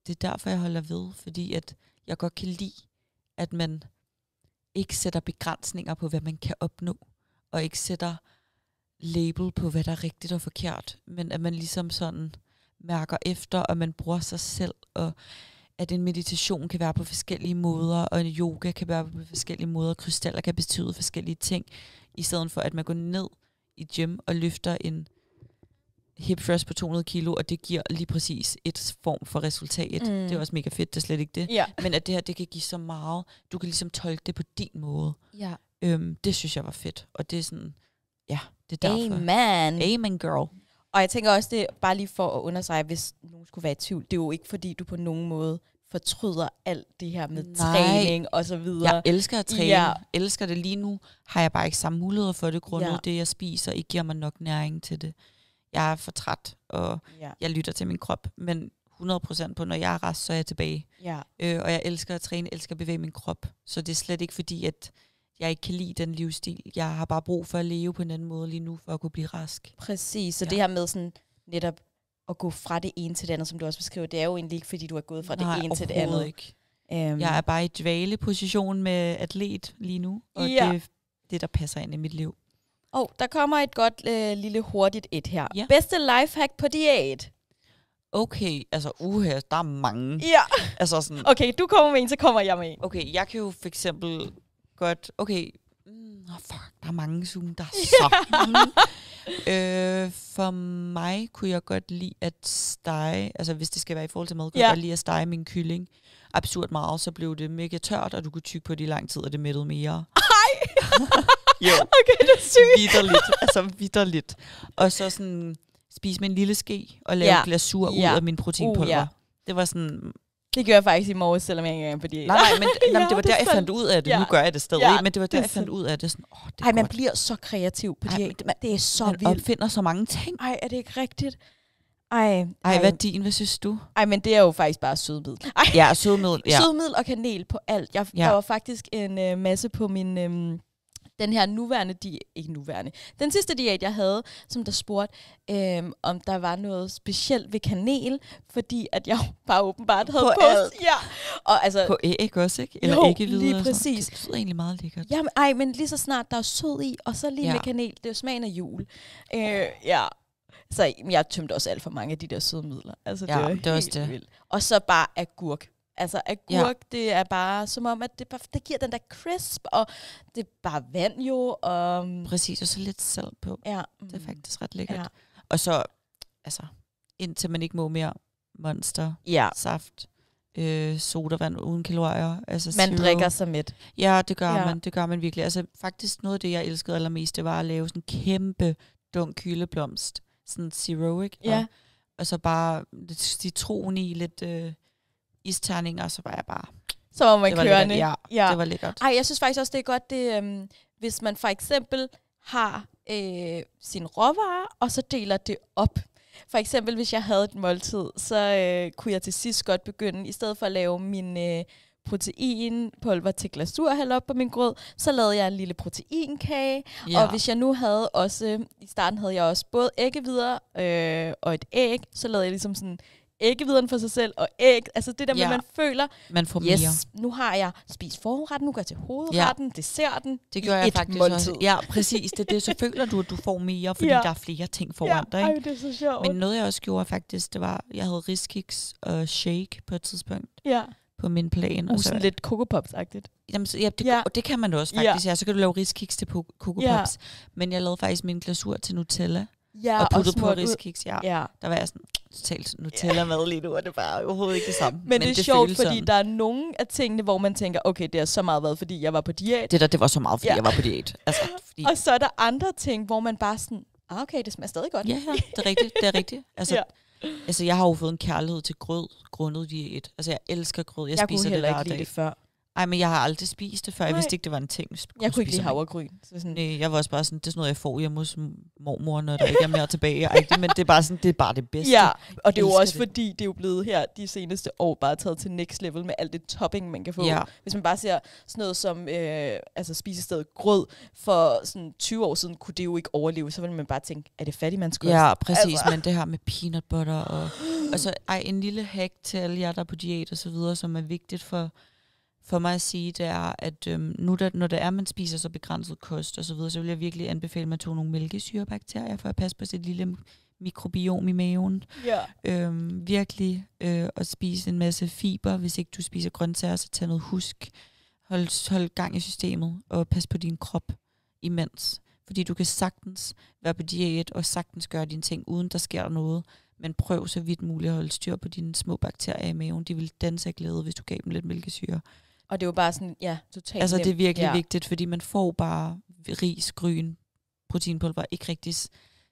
det er derfor, jeg holder ved, fordi at jeg godt kan lide, at man ikke sætter begrænsninger på, hvad man kan opnå, og ikke sætter label på, hvad der er rigtigt og forkert, men at man ligesom sådan mærker efter, og man bruger sig selv, og at en meditation kan være på forskellige måder, og en yoga kan være på forskellige måder, og krystaller kan betyde forskellige ting, i stedet for at man går ned i gym og løfter en hip thrust på 200 kilo, og det giver lige præcis et form for resultat. Mm. Det er også mega fedt, det er slet ikke det. Ja. Men at det her, det kan give så meget. Du kan ligesom tolke det på din måde. Ja. Øhm, det synes jeg var fedt. Og det er sådan, ja, det er derfor. Amen. Amen, girl. Og jeg tænker også, det er bare lige for at understrege, hvis nogen skulle være i tvivl, det er jo ikke fordi, du på nogen måde fortryder alt det her med Nej. træning og så videre. Jeg elsker at træne, ja. elsker det. Lige nu har jeg bare ikke samme mulighed for det, grundet ja. det, jeg spiser, ikke giver mig nok næring til det. Jeg er for træt, og ja. jeg lytter til min krop, men 100% på, når jeg er rest, så er jeg tilbage. Ja. Øh, og jeg elsker at træne, elsker at bevæge min krop. Så det er slet ikke fordi, at jeg ikke kan lide den livsstil. Jeg har bare brug for at leve på en anden måde lige nu, for at kunne blive rask. Præcis, så ja. det her med sådan netop at gå fra det ene til det andet, som du også beskriver, det er jo egentlig ikke, fordi du er gået fra Nej, det ene til det andet. ikke. Um, jeg er bare i dvaleposition med atlet lige nu, og ja. det er det, der passer ind i mit liv. Oh, der kommer et godt øh, lille hurtigt et her. Ja. Bedste lifehack på diæt? Okay, altså uha, der er mange. Ja. Altså sådan, okay, du kommer med en, så kommer jeg med en. Okay, jeg kan jo for eksempel godt, okay, mm, oh fuck, der er mange Zoom, der er så mange. øh, for mig kunne jeg godt lide at stege, altså hvis det skal være i forhold til mad, kunne ja. jeg godt lide at stege min kylling absurd meget, så blev det mega tørt, og du kunne tykke på det i lang tid, og det mættede mere. Ej! jo. Okay, det er sygt. Vitterligt, altså vidderligt. Og så sådan spise med en lille ske, og lave ja. glasur ja. ud af min proteinpulver. Uh, ja. Det var sådan det gjorde jeg faktisk i morges, selvom jeg ikke engang, fordi... Nej, nej, men ja, jamen, det var det der, jeg fandt ud af det. Ja. Nu gør jeg det stadig, ja, men det var der, det jeg fandt ud af det. Sådan, åh, det er Ej, godt. man bliver så kreativ på Ej, det Det er så man vildt. opfinder så mange ting. Nej, er det ikke rigtigt? Ej, ej, hvad er din? Hvad synes du? Ej, men det er jo faktisk bare sødmiddel. Ej. Ja, sødmiddel. Ja. Sødmiddel og kanel på alt. Jeg, ja. Der var faktisk en øh, masse på min... Øh, den her nuværende, diæt, ikke nuværende, den sidste diæt, jeg havde, som der spurgte, øhm, om der var noget specielt ved kanel, fordi at jeg bare åbenbart havde på post. Alt. Ja. Og altså, på æg også, ikke? Eller jo, lige præcis. Det lyder egentlig meget lækkert. Jamen, ej, men lige så snart der er sød i, og så lige ja. med kanel, det er jo smagen af jul. Øh, ja. Så jeg tømte også alt for mange af de der søde midler. Altså, ja, det, var det er også det. Vildt. Og så bare agurk Altså agurk, ja. det er bare som om, at det, bare, det giver den der crisp, og det er bare vand jo. Og... Mm. Præcis, og så lidt salt på. Ja. Det er mm. faktisk ret lækkert. Ja. Og så, altså, indtil man ikke må mere monster, ja. saft, øh, sodavand uden kalorier. Altså man zero. drikker sig med. Ja, det gør ja. man. Det gør man virkelig. Altså faktisk noget af det, jeg elskede allermest, det var at lave sådan en kæmpe dunk hyldeblomst. Sådan zero, ikke? Ja. Og, og så bare lidt citron i, lidt... Øh, isterning, og så var jeg bare... Så var man det kørende. Var ja, ja, det var lækkert. Ej, jeg synes faktisk også, det er godt, det, øhm, hvis man for eksempel har øh, sin råvarer, og så deler det op. For eksempel, hvis jeg havde et måltid, så øh, kunne jeg til sidst godt begynde, i stedet for at lave min øh, proteinpulver til glasur hælde op på min grød, så lavede jeg en lille proteinkage. Ja. Og hvis jeg nu havde også, i starten havde jeg også både æggevider øh, og et æg, så lavede jeg ligesom sådan videre for sig selv, og æg, altså det der ja. man føler, man får yes, mere. nu har jeg spist forretten, nu går jeg til hovedretten, ja. desserten, det gør jeg faktisk måltid. også. Ja, præcis. Det, det, så føler du, at du får mere, fordi ja. der er flere ting foran ja. dig. Ikke? Ej, det er så sjovt. Men noget, jeg også gjorde faktisk, det var, jeg havde riskiks og øh, shake på et tidspunkt. Ja på min plan. og så, sådan lidt Coco pops -agtigt. Jamen, så, ja, det, ja. Og det kan man også faktisk. Ja. ja så kan du lave riskiks til Coco Pops. Ja. Men jeg lavede faktisk min glasur til Nutella. Ja, og puttet og på riskiks, ja. ja. Der var jeg sådan, totalt Nutella yeah. med lige nu, og det var overhovedet ikke det samme. Men, men det er det sjovt, fordi sådan. der er nogle af tingene, hvor man tænker, okay, det har så meget været, fordi jeg var på diæt. Det der, det var så meget, fordi ja. jeg var på diæt. Altså, fordi... Og så er der andre ting, hvor man bare sådan, ah, okay, det smager stadig godt. Ja, ja, det er rigtigt, det er rigtigt. Altså, ja. altså, jeg har jo fået en kærlighed til grød, grundet diæt. Altså, jeg elsker grød, jeg, jeg spiser det hver dag. Jeg kunne heller ikke lide det før. Ej, men jeg har aldrig spist det før. Nej. Jeg vidste ikke, det var en ting. Jeg kunne, jeg kunne ikke lide havregryn. Så sådan... Nej, jeg var også bare sådan, det er sådan noget, jeg får hjemme hos mormor, når der ikke er mere tilbage. Ej, men det er, bare sådan, det er bare det bedste. Ja, og det er jo også det. fordi, det er jo blevet her de seneste år bare taget til next level med alt det topping, man kan få. Ja. Hvis man bare ser sådan noget som øh, altså sted grød, for sådan 20 år siden kunne det jo ikke overleve. Så ville man bare tænke, er det fattig, man skulle Ja, præcis, altså. men det her med peanut butter. Og, og så ej, en lille hack til alle jer, der er på diæt og så videre, som er vigtigt for for mig at sige, det er, at øhm, nu der, når det er, at man spiser så begrænset kost og så, videre, så vil jeg virkelig anbefale, at man tog nogle mælkesyrebakterier for at passe på sit lille mikrobiom i maven. Ja. Øhm, virkelig øh, at spise en masse fiber. Hvis ikke du spiser grøntsager, så tag noget husk. Hold, hold gang i systemet og pas på din krop imens. Fordi du kan sagtens være på diæt og sagtens gøre dine ting, uden der sker noget. Men prøv så vidt muligt at holde styr på dine små bakterier i maven. De vil danse af glæde, hvis du gav dem lidt mælkesyre. Og det er jo bare sådan, ja, totalt Altså det er virkelig ja. vigtigt, fordi man får bare ris, gryn, proteinpulver, ikke rigtig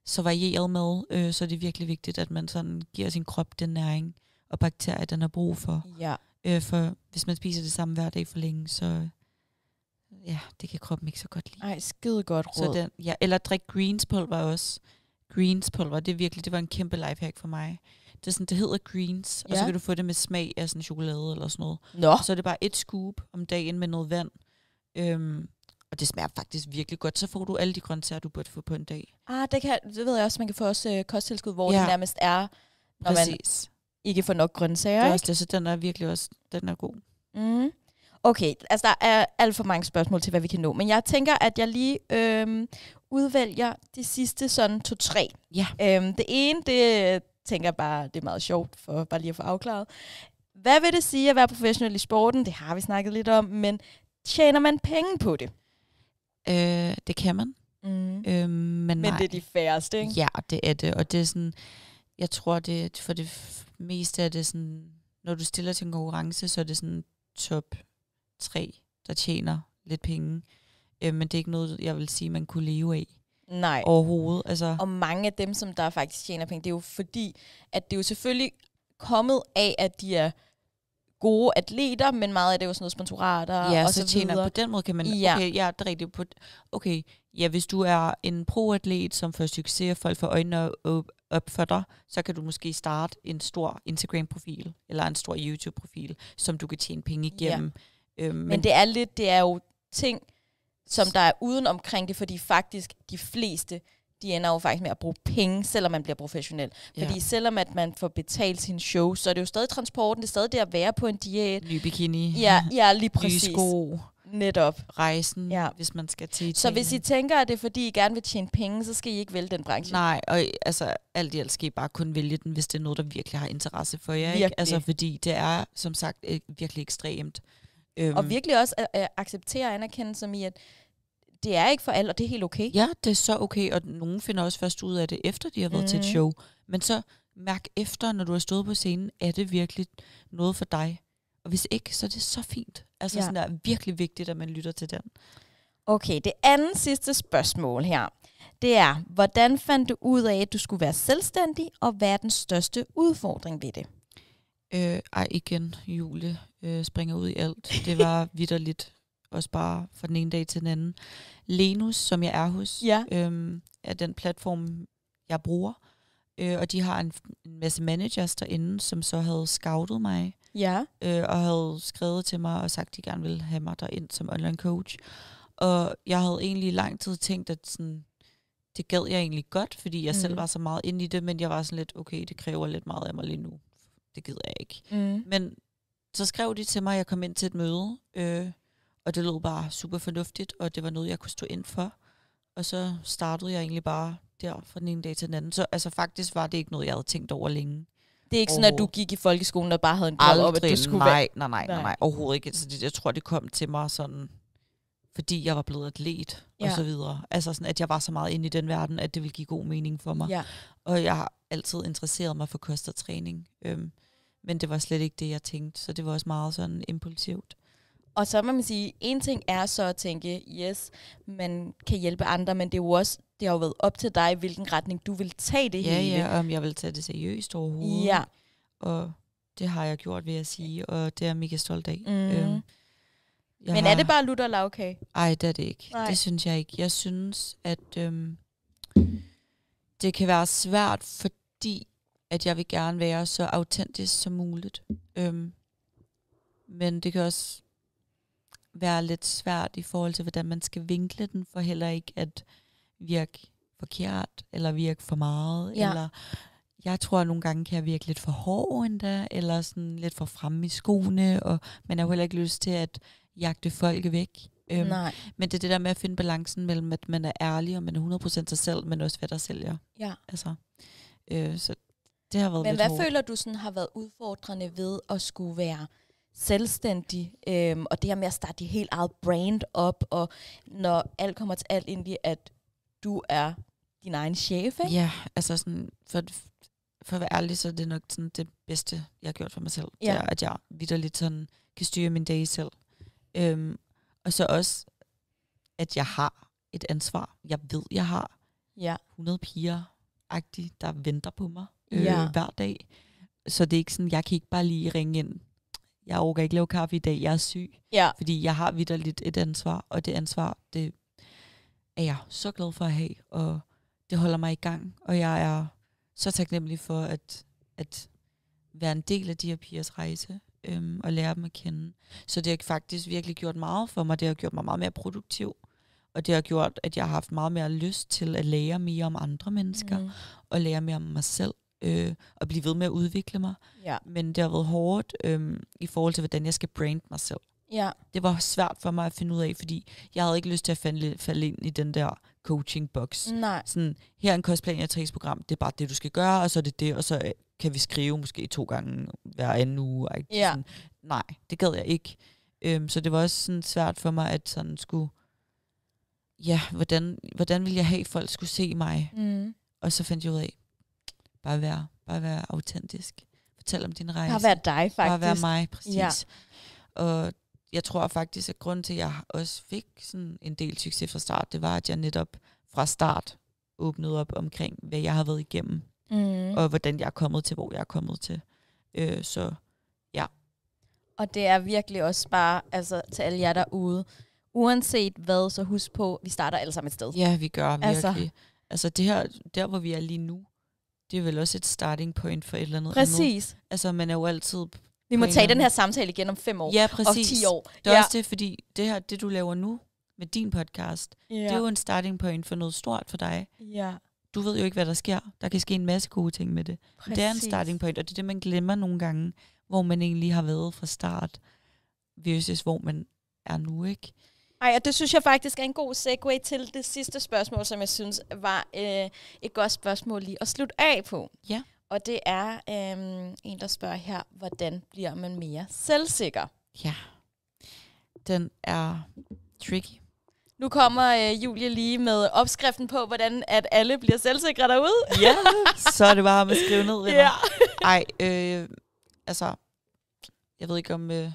så varieret med, øh, så det er virkelig vigtigt, at man sådan giver sin krop den næring og bakterier, den har brug for. Ja. Øh, for hvis man spiser det samme hver dag for længe, så ja, det kan kroppen ikke så godt lide. Nej, skide godt råd. Så den, ja, eller drik greenspulver også. Greenspulver, det er virkelig, det var en kæmpe lifehack for mig. Det, er sådan, det hedder greens, ja. og så kan du få det med smag af sådan chokolade eller sådan noget. Nå. Så er det bare et scoop om dagen med noget vand. Øhm, og det smager faktisk virkelig godt. Så får du alle de grøntsager, du burde få på en dag. Ah, det, kan, det ved jeg også, man kan få også øh, kosttilskud, hvor ja. det nærmest er, når Præcis. man ikke får nok grøntsager. Det er også det, så den er virkelig også den er god. Mm. Okay, altså der er alt for mange spørgsmål til, hvad vi kan nå. Men jeg tænker, at jeg lige øhm, udvælger de sidste sådan to-tre. Ja. Øhm, det ene, det, tænker jeg bare, det er meget sjovt for bare lige at få afklaret. Hvad vil det sige at være professionel i sporten? Det har vi snakket lidt om, men tjener man penge på det? Øh, det kan man. Mm. Øh, men men nej. det er de færreste, ikke? Ja, det er det. Og det er sådan, jeg tror, det for det meste er det sådan, når du stiller til en konkurrence, så er det sådan top 3, der tjener lidt penge. Øh, men det er ikke noget, jeg vil sige, man kunne leve af. Nej. overhovedet. Altså. Og mange af dem, som der faktisk tjener penge, det er jo fordi, at det er jo selvfølgelig kommet af, at de er gode atleter, men meget af det er jo sådan noget sponsorater ja, og så, så tjener videre. på den måde kan man, ja. okay, ja, det er rigtigt. På, okay, ja, hvis du er en pro-atlet, som får succes og folk får øjnene op, op for dig, så kan du måske starte en stor Instagram-profil eller en stor YouTube-profil, som du kan tjene penge igennem. Ja. Øhm, men, men det er lidt, det er jo ting, som der er uden omkring det, fordi faktisk de fleste, de ender jo faktisk med at bruge penge, selvom man bliver professionel. Ja. Fordi selvom at man får betalt sin show, så er det jo stadig transporten, det er stadig det at være på en diæt. Ny bikini. Ja, ja lige præcis. Nye sko. Netop. Rejsen, ja. hvis man skal til Så hvis I tænker, at det er fordi, I gerne vil tjene penge, så skal I ikke vælge den branche. Nej, og altså alt i alt skal I bare kun vælge den, hvis det er noget, der virkelig har interesse for jer. Ikke? Altså fordi det er, som sagt, virkelig ekstremt. Øhm. Og virkelig også at, at acceptere og anerkende som i, at det er ikke for alle, og det er helt okay. Ja, det er så okay, og nogen finder også først ud af det, efter de har været mm. til et mhm. show. Men så mærk efter, når du har stået på scenen, er det virkelig noget for dig? Og hvis ikke, så er det så fint. Altså ja. sådan, der er virkelig vigtigt, at man lytter til den. Okay, det andet sidste spørgsmål her, det er, hvordan fandt du ud af, at du skulle være selvstændig, og hvad er den største udfordring ved det? Øh, ej, igen, Julie øh, springer ud i alt. Det var vidderligt, også bare fra den ene dag til den anden. Lenus, som jeg er hos, ja. øhm, er den platform, jeg bruger. Øh, og de har en, en masse managers derinde, som så havde scoutet mig. Ja. Øh, og havde skrevet til mig og sagt, at de gerne ville have mig derind som online coach. Og jeg havde egentlig i lang tid tænkt, at sådan, det gad jeg egentlig godt, fordi jeg mm. selv var så meget inde i det, men jeg var sådan lidt, okay, det kræver lidt meget af mig lige nu det gider jeg ikke. Mm. Men så skrev de til mig, at jeg kom ind til et møde, øh, og det lød bare super fornuftigt, og det var noget, jeg kunne stå ind for. Og så startede jeg egentlig bare der fra den ene dag til den anden. Så altså, faktisk var det ikke noget, jeg havde tænkt over længe. Det er ikke sådan, at du gik i folkeskolen og bare havde en drøm om, at du skulle nej, være... Nej, nej, nej, nej, overhovedet ikke. Så det, jeg tror, det kom til mig sådan, fordi jeg var blevet atlet ja. og så videre. Altså sådan, at jeg var så meget inde i den verden, at det ville give god mening for mig. Ja. Og jeg altid interesseret mig for kost og træning. Øhm, men det var slet ikke det, jeg tænkte, så det var også meget sådan impulsivt. Og så må man sige, en ting er så at tænke, yes, man kan hjælpe andre, men det er jo også, det har jo været op til dig, hvilken retning du vil tage det ja, hele. Ja, om jeg vil tage det seriøst overhovedet. Ja. Og det har jeg gjort, vil jeg sige, og det er jeg mega stolt af. Mm. Øhm, jeg men er har... det bare lutter lavkage? Nej, det er det ikke. Nej. Det synes jeg ikke. Jeg synes, at øhm, det kan være svært, fordi fordi at jeg vil gerne være så autentisk som muligt. Øhm, men det kan også være lidt svært i forhold til, hvordan man skal vinkle den, for heller ikke at virke forkert, eller virke for meget, ja. eller jeg tror, at nogle gange kan jeg virke lidt for hård endda, eller sådan lidt for fremme i skoene, og man har jo heller ikke lyst til at jagte folk væk. Øhm, Nej. Men det er det der med at finde balancen mellem, at man er ærlig, og man er 100% sig selv, men også hvad der sælger. Ja. Altså. Øh, så det har været Men lidt hvad hårdt. føler du sådan har været udfordrende ved at skulle være selvstændig, øh, og det her med at starte dit helt eget brand op, og når alt kommer til alt egentlig, at du er din egen chef, ikke? Ja, altså sådan, for, for at være ærlig, så er det nok sådan det bedste, jeg har gjort for mig selv. Ja. Det er, at jeg vidderligt sådan kan styre min dag selv. Øhm, og så også, at jeg har et ansvar. Jeg ved, jeg har ja. 100 piger, der venter på mig øh, ja. hver dag. Så det er ikke sådan, jeg kan ikke bare lige ringe ind. Jeg overgår ikke lave kaffe i dag, jeg er syg. Ja. Fordi jeg har vidderligt et ansvar, og det ansvar, det er jeg så glad for at have, og det holder mig i gang, og jeg er så taknemmelig for at, at være en del af de her pigers rejse øhm, og lære dem at kende. Så det har faktisk virkelig gjort meget for mig. Det har gjort mig meget mere produktiv og det har gjort, at jeg har haft meget mere lyst til at lære mere om andre mennesker, mm. og lære mere om mig selv, øh, og blive ved med at udvikle mig. Ja. Men det har været hårdt øh, i forhold til, hvordan jeg skal brande mig selv. Ja. Det var svært for mig at finde ud af, fordi jeg havde ikke lyst til at falde, falde ind i den der coaching box. Nej. Sådan, her er en kostplan i et program, det er bare det, du skal gøre, og så er det det, og så øh, kan vi skrive måske to gange hver anden uge. Ikke? Ja. Sådan, nej, det gad jeg ikke. Øhm, så det var også sådan svært for mig, at sådan skulle ja, hvordan, hvordan ville jeg have, at folk skulle se mig? Mm. Og så fandt jeg ud af, bare være, bare være autentisk. Fortæl om din rejse. Bare være dig, faktisk. Bare være mig, præcis. Ja. Og jeg tror faktisk, at grunden til, at jeg også fik sådan en del succes fra start, det var, at jeg netop fra start åbnede op omkring, hvad jeg har været igennem, mm. og hvordan jeg er kommet til, hvor jeg er kommet til. Øh, så ja. Og det er virkelig også bare, altså til alle jer derude, uanset hvad, så husk på, vi starter alle sammen et sted. Ja, vi gør virkelig. Altså, altså det her, der hvor vi er lige nu, det er vel også et starting point for et eller andet. Præcis. Andet. Altså man er jo altid... Vi må tage den her samtale igen om fem år. Ja, præcis. Og ti år. Det er ja. også det, fordi det her, det du laver nu med din podcast, ja. det er jo en starting point for noget stort for dig. Ja. Du ved jo ikke, hvad der sker. Der kan ske en masse gode ting med det. Præcis. Det er en starting point, og det er det, man glemmer nogle gange, hvor man egentlig har været fra start, versus hvor man er nu, ikke? Ej, og det synes jeg faktisk er en god segue til det sidste spørgsmål, som jeg synes var øh, et godt spørgsmål lige at slutte af på. Ja. Og det er øh, en, der spørger her, hvordan bliver man mere selvsikker? Ja, den er tricky. Nu kommer øh, Julie lige med opskriften på, hvordan at alle bliver selvsikre derude. ja, så er det bare med at skrive ned. Ja. Ej, øh, altså, jeg ved ikke om, øh,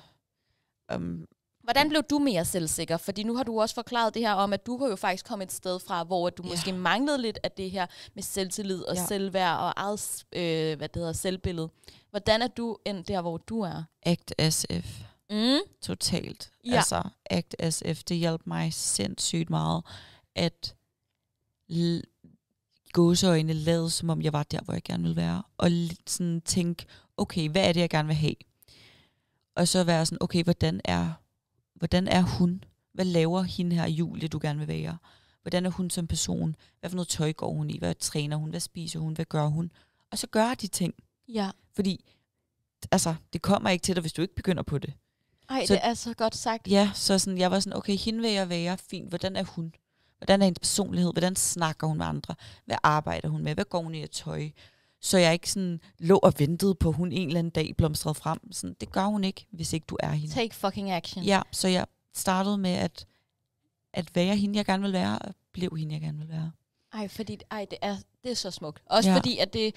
om Hvordan blev du mere selvsikker? Fordi nu har du også forklaret det her om, at du kan jo faktisk komme et sted fra, hvor du ja. måske manglede lidt af det her med selvtillid og ja. selvværd og eget, øh, hvad det hedder, selvbillede. Hvordan er du end der, hvor du er? Act as if. Mm. Totalt. Ja. Altså, act as if. Det hjalp mig sindssygt meget, at gåseøjne lavede, som om jeg var der, hvor jeg gerne ville være. Og sådan tænke, okay, hvad er det, jeg gerne vil have? Og så være sådan, okay, hvordan er Hvordan er hun? Hvad laver hende her Julie, du gerne vil være? Hvordan er hun som person? Hvad for noget tøj går hun i? Hvad træner hun? Hvad spiser hun? Hvad gør hun? Og så gør de ting. Ja. Fordi, altså, det kommer ikke til dig, hvis du ikke begynder på det. Nej, det er så godt sagt. Ja, så sådan, jeg var sådan, okay, hende vil jeg være, fint, hvordan er hun? Hvordan er hendes personlighed? Hvordan snakker hun med andre? Hvad arbejder hun med? Hvad går hun i at tøj? så jeg ikke sådan lå og ventede på, at hun en eller anden dag blomstrede frem. Sådan, det gør hun ikke, hvis ikke du er hende. Take fucking action. Ja, så jeg startede med at, at være hende, jeg gerne vil være, og blev hende, jeg gerne vil være. Ej, fordi, ej det, er, det er så smukt. Også ja. fordi, at det,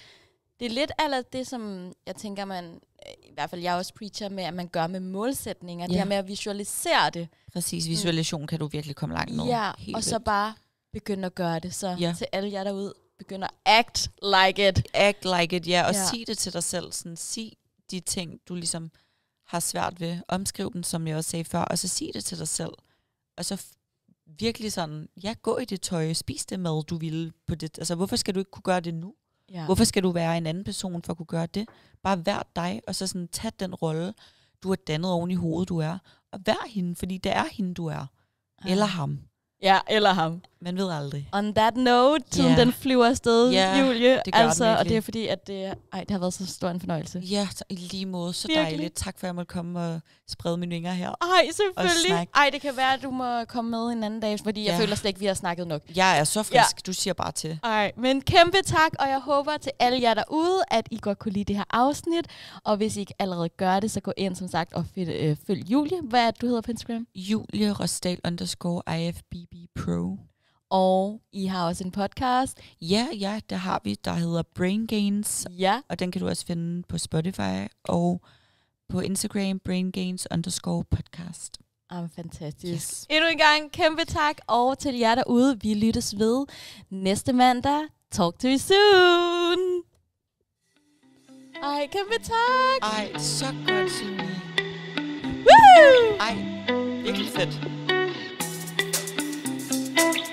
det er lidt eller det, som jeg tænker, man, i hvert fald jeg også preacher med, at man gør med målsætninger. Ja. Det her med at visualisere det. Præcis, visualisation mm. kan du virkelig komme langt med. Ja, Helt og vildt. så bare begynde at gøre det. Så ja. til alle jer derude, begynder at act like it. Act like it, ja. Og ja. sig det til dig selv. Sådan, sig de ting, du ligesom har svært ved. Omskriv dem, som jeg også sagde før. Og så sig det til dig selv. Og så virkelig sådan, ja, gå i det tøj. Spis det mad, du vil på det. Altså, hvorfor skal du ikke kunne gøre det nu? Ja. Hvorfor skal du være en anden person for at kunne gøre det? Bare vær dig, og så sådan, tag den rolle, du har dannet oven i hovedet, du er. Og vær hende, fordi det er hende, du er. Ja. Eller ah. ham. Ja, eller ham. Man ved aldrig. On that note, tiden yeah. den flyver afsted, yeah, Julie. Det gør altså, den og det er fordi, at det, ej, det har været så stor en fornøjelse. Ja, i lige måde. Så virkelig. dejligt. Tak for, at jeg måtte komme og sprede mine vinger her. Ej, selvfølgelig. Ej, det kan være, at du må komme med en anden dag, fordi ja. jeg føler slet ikke, vi har snakket nok. Jeg er så frisk. Ja. Du siger bare til. Ej, men kæmpe tak, og jeg håber til alle jer derude, at I godt kunne lide det her afsnit. Og hvis I ikke allerede gør det, så gå ind, som sagt, og følg, øh, følg Julie. Hvad er det, du hedder på Instagram? Julie Rostal underscore IFBB Pro. Og I har også en podcast. Ja, ja, det har vi, der hedder Brain Gains. Ja. Og den kan du også finde på Spotify og på Instagram, Brain Gains underscore podcast. Ah, fantastisk. Yes. Endnu en gang kæmpe tak, og til jer derude, vi lyttes ved næste mandag. Talk to you soon! Ej, kæmpe tak! Ej, så godt, Signe. Woo! Ej, virkelig fedt.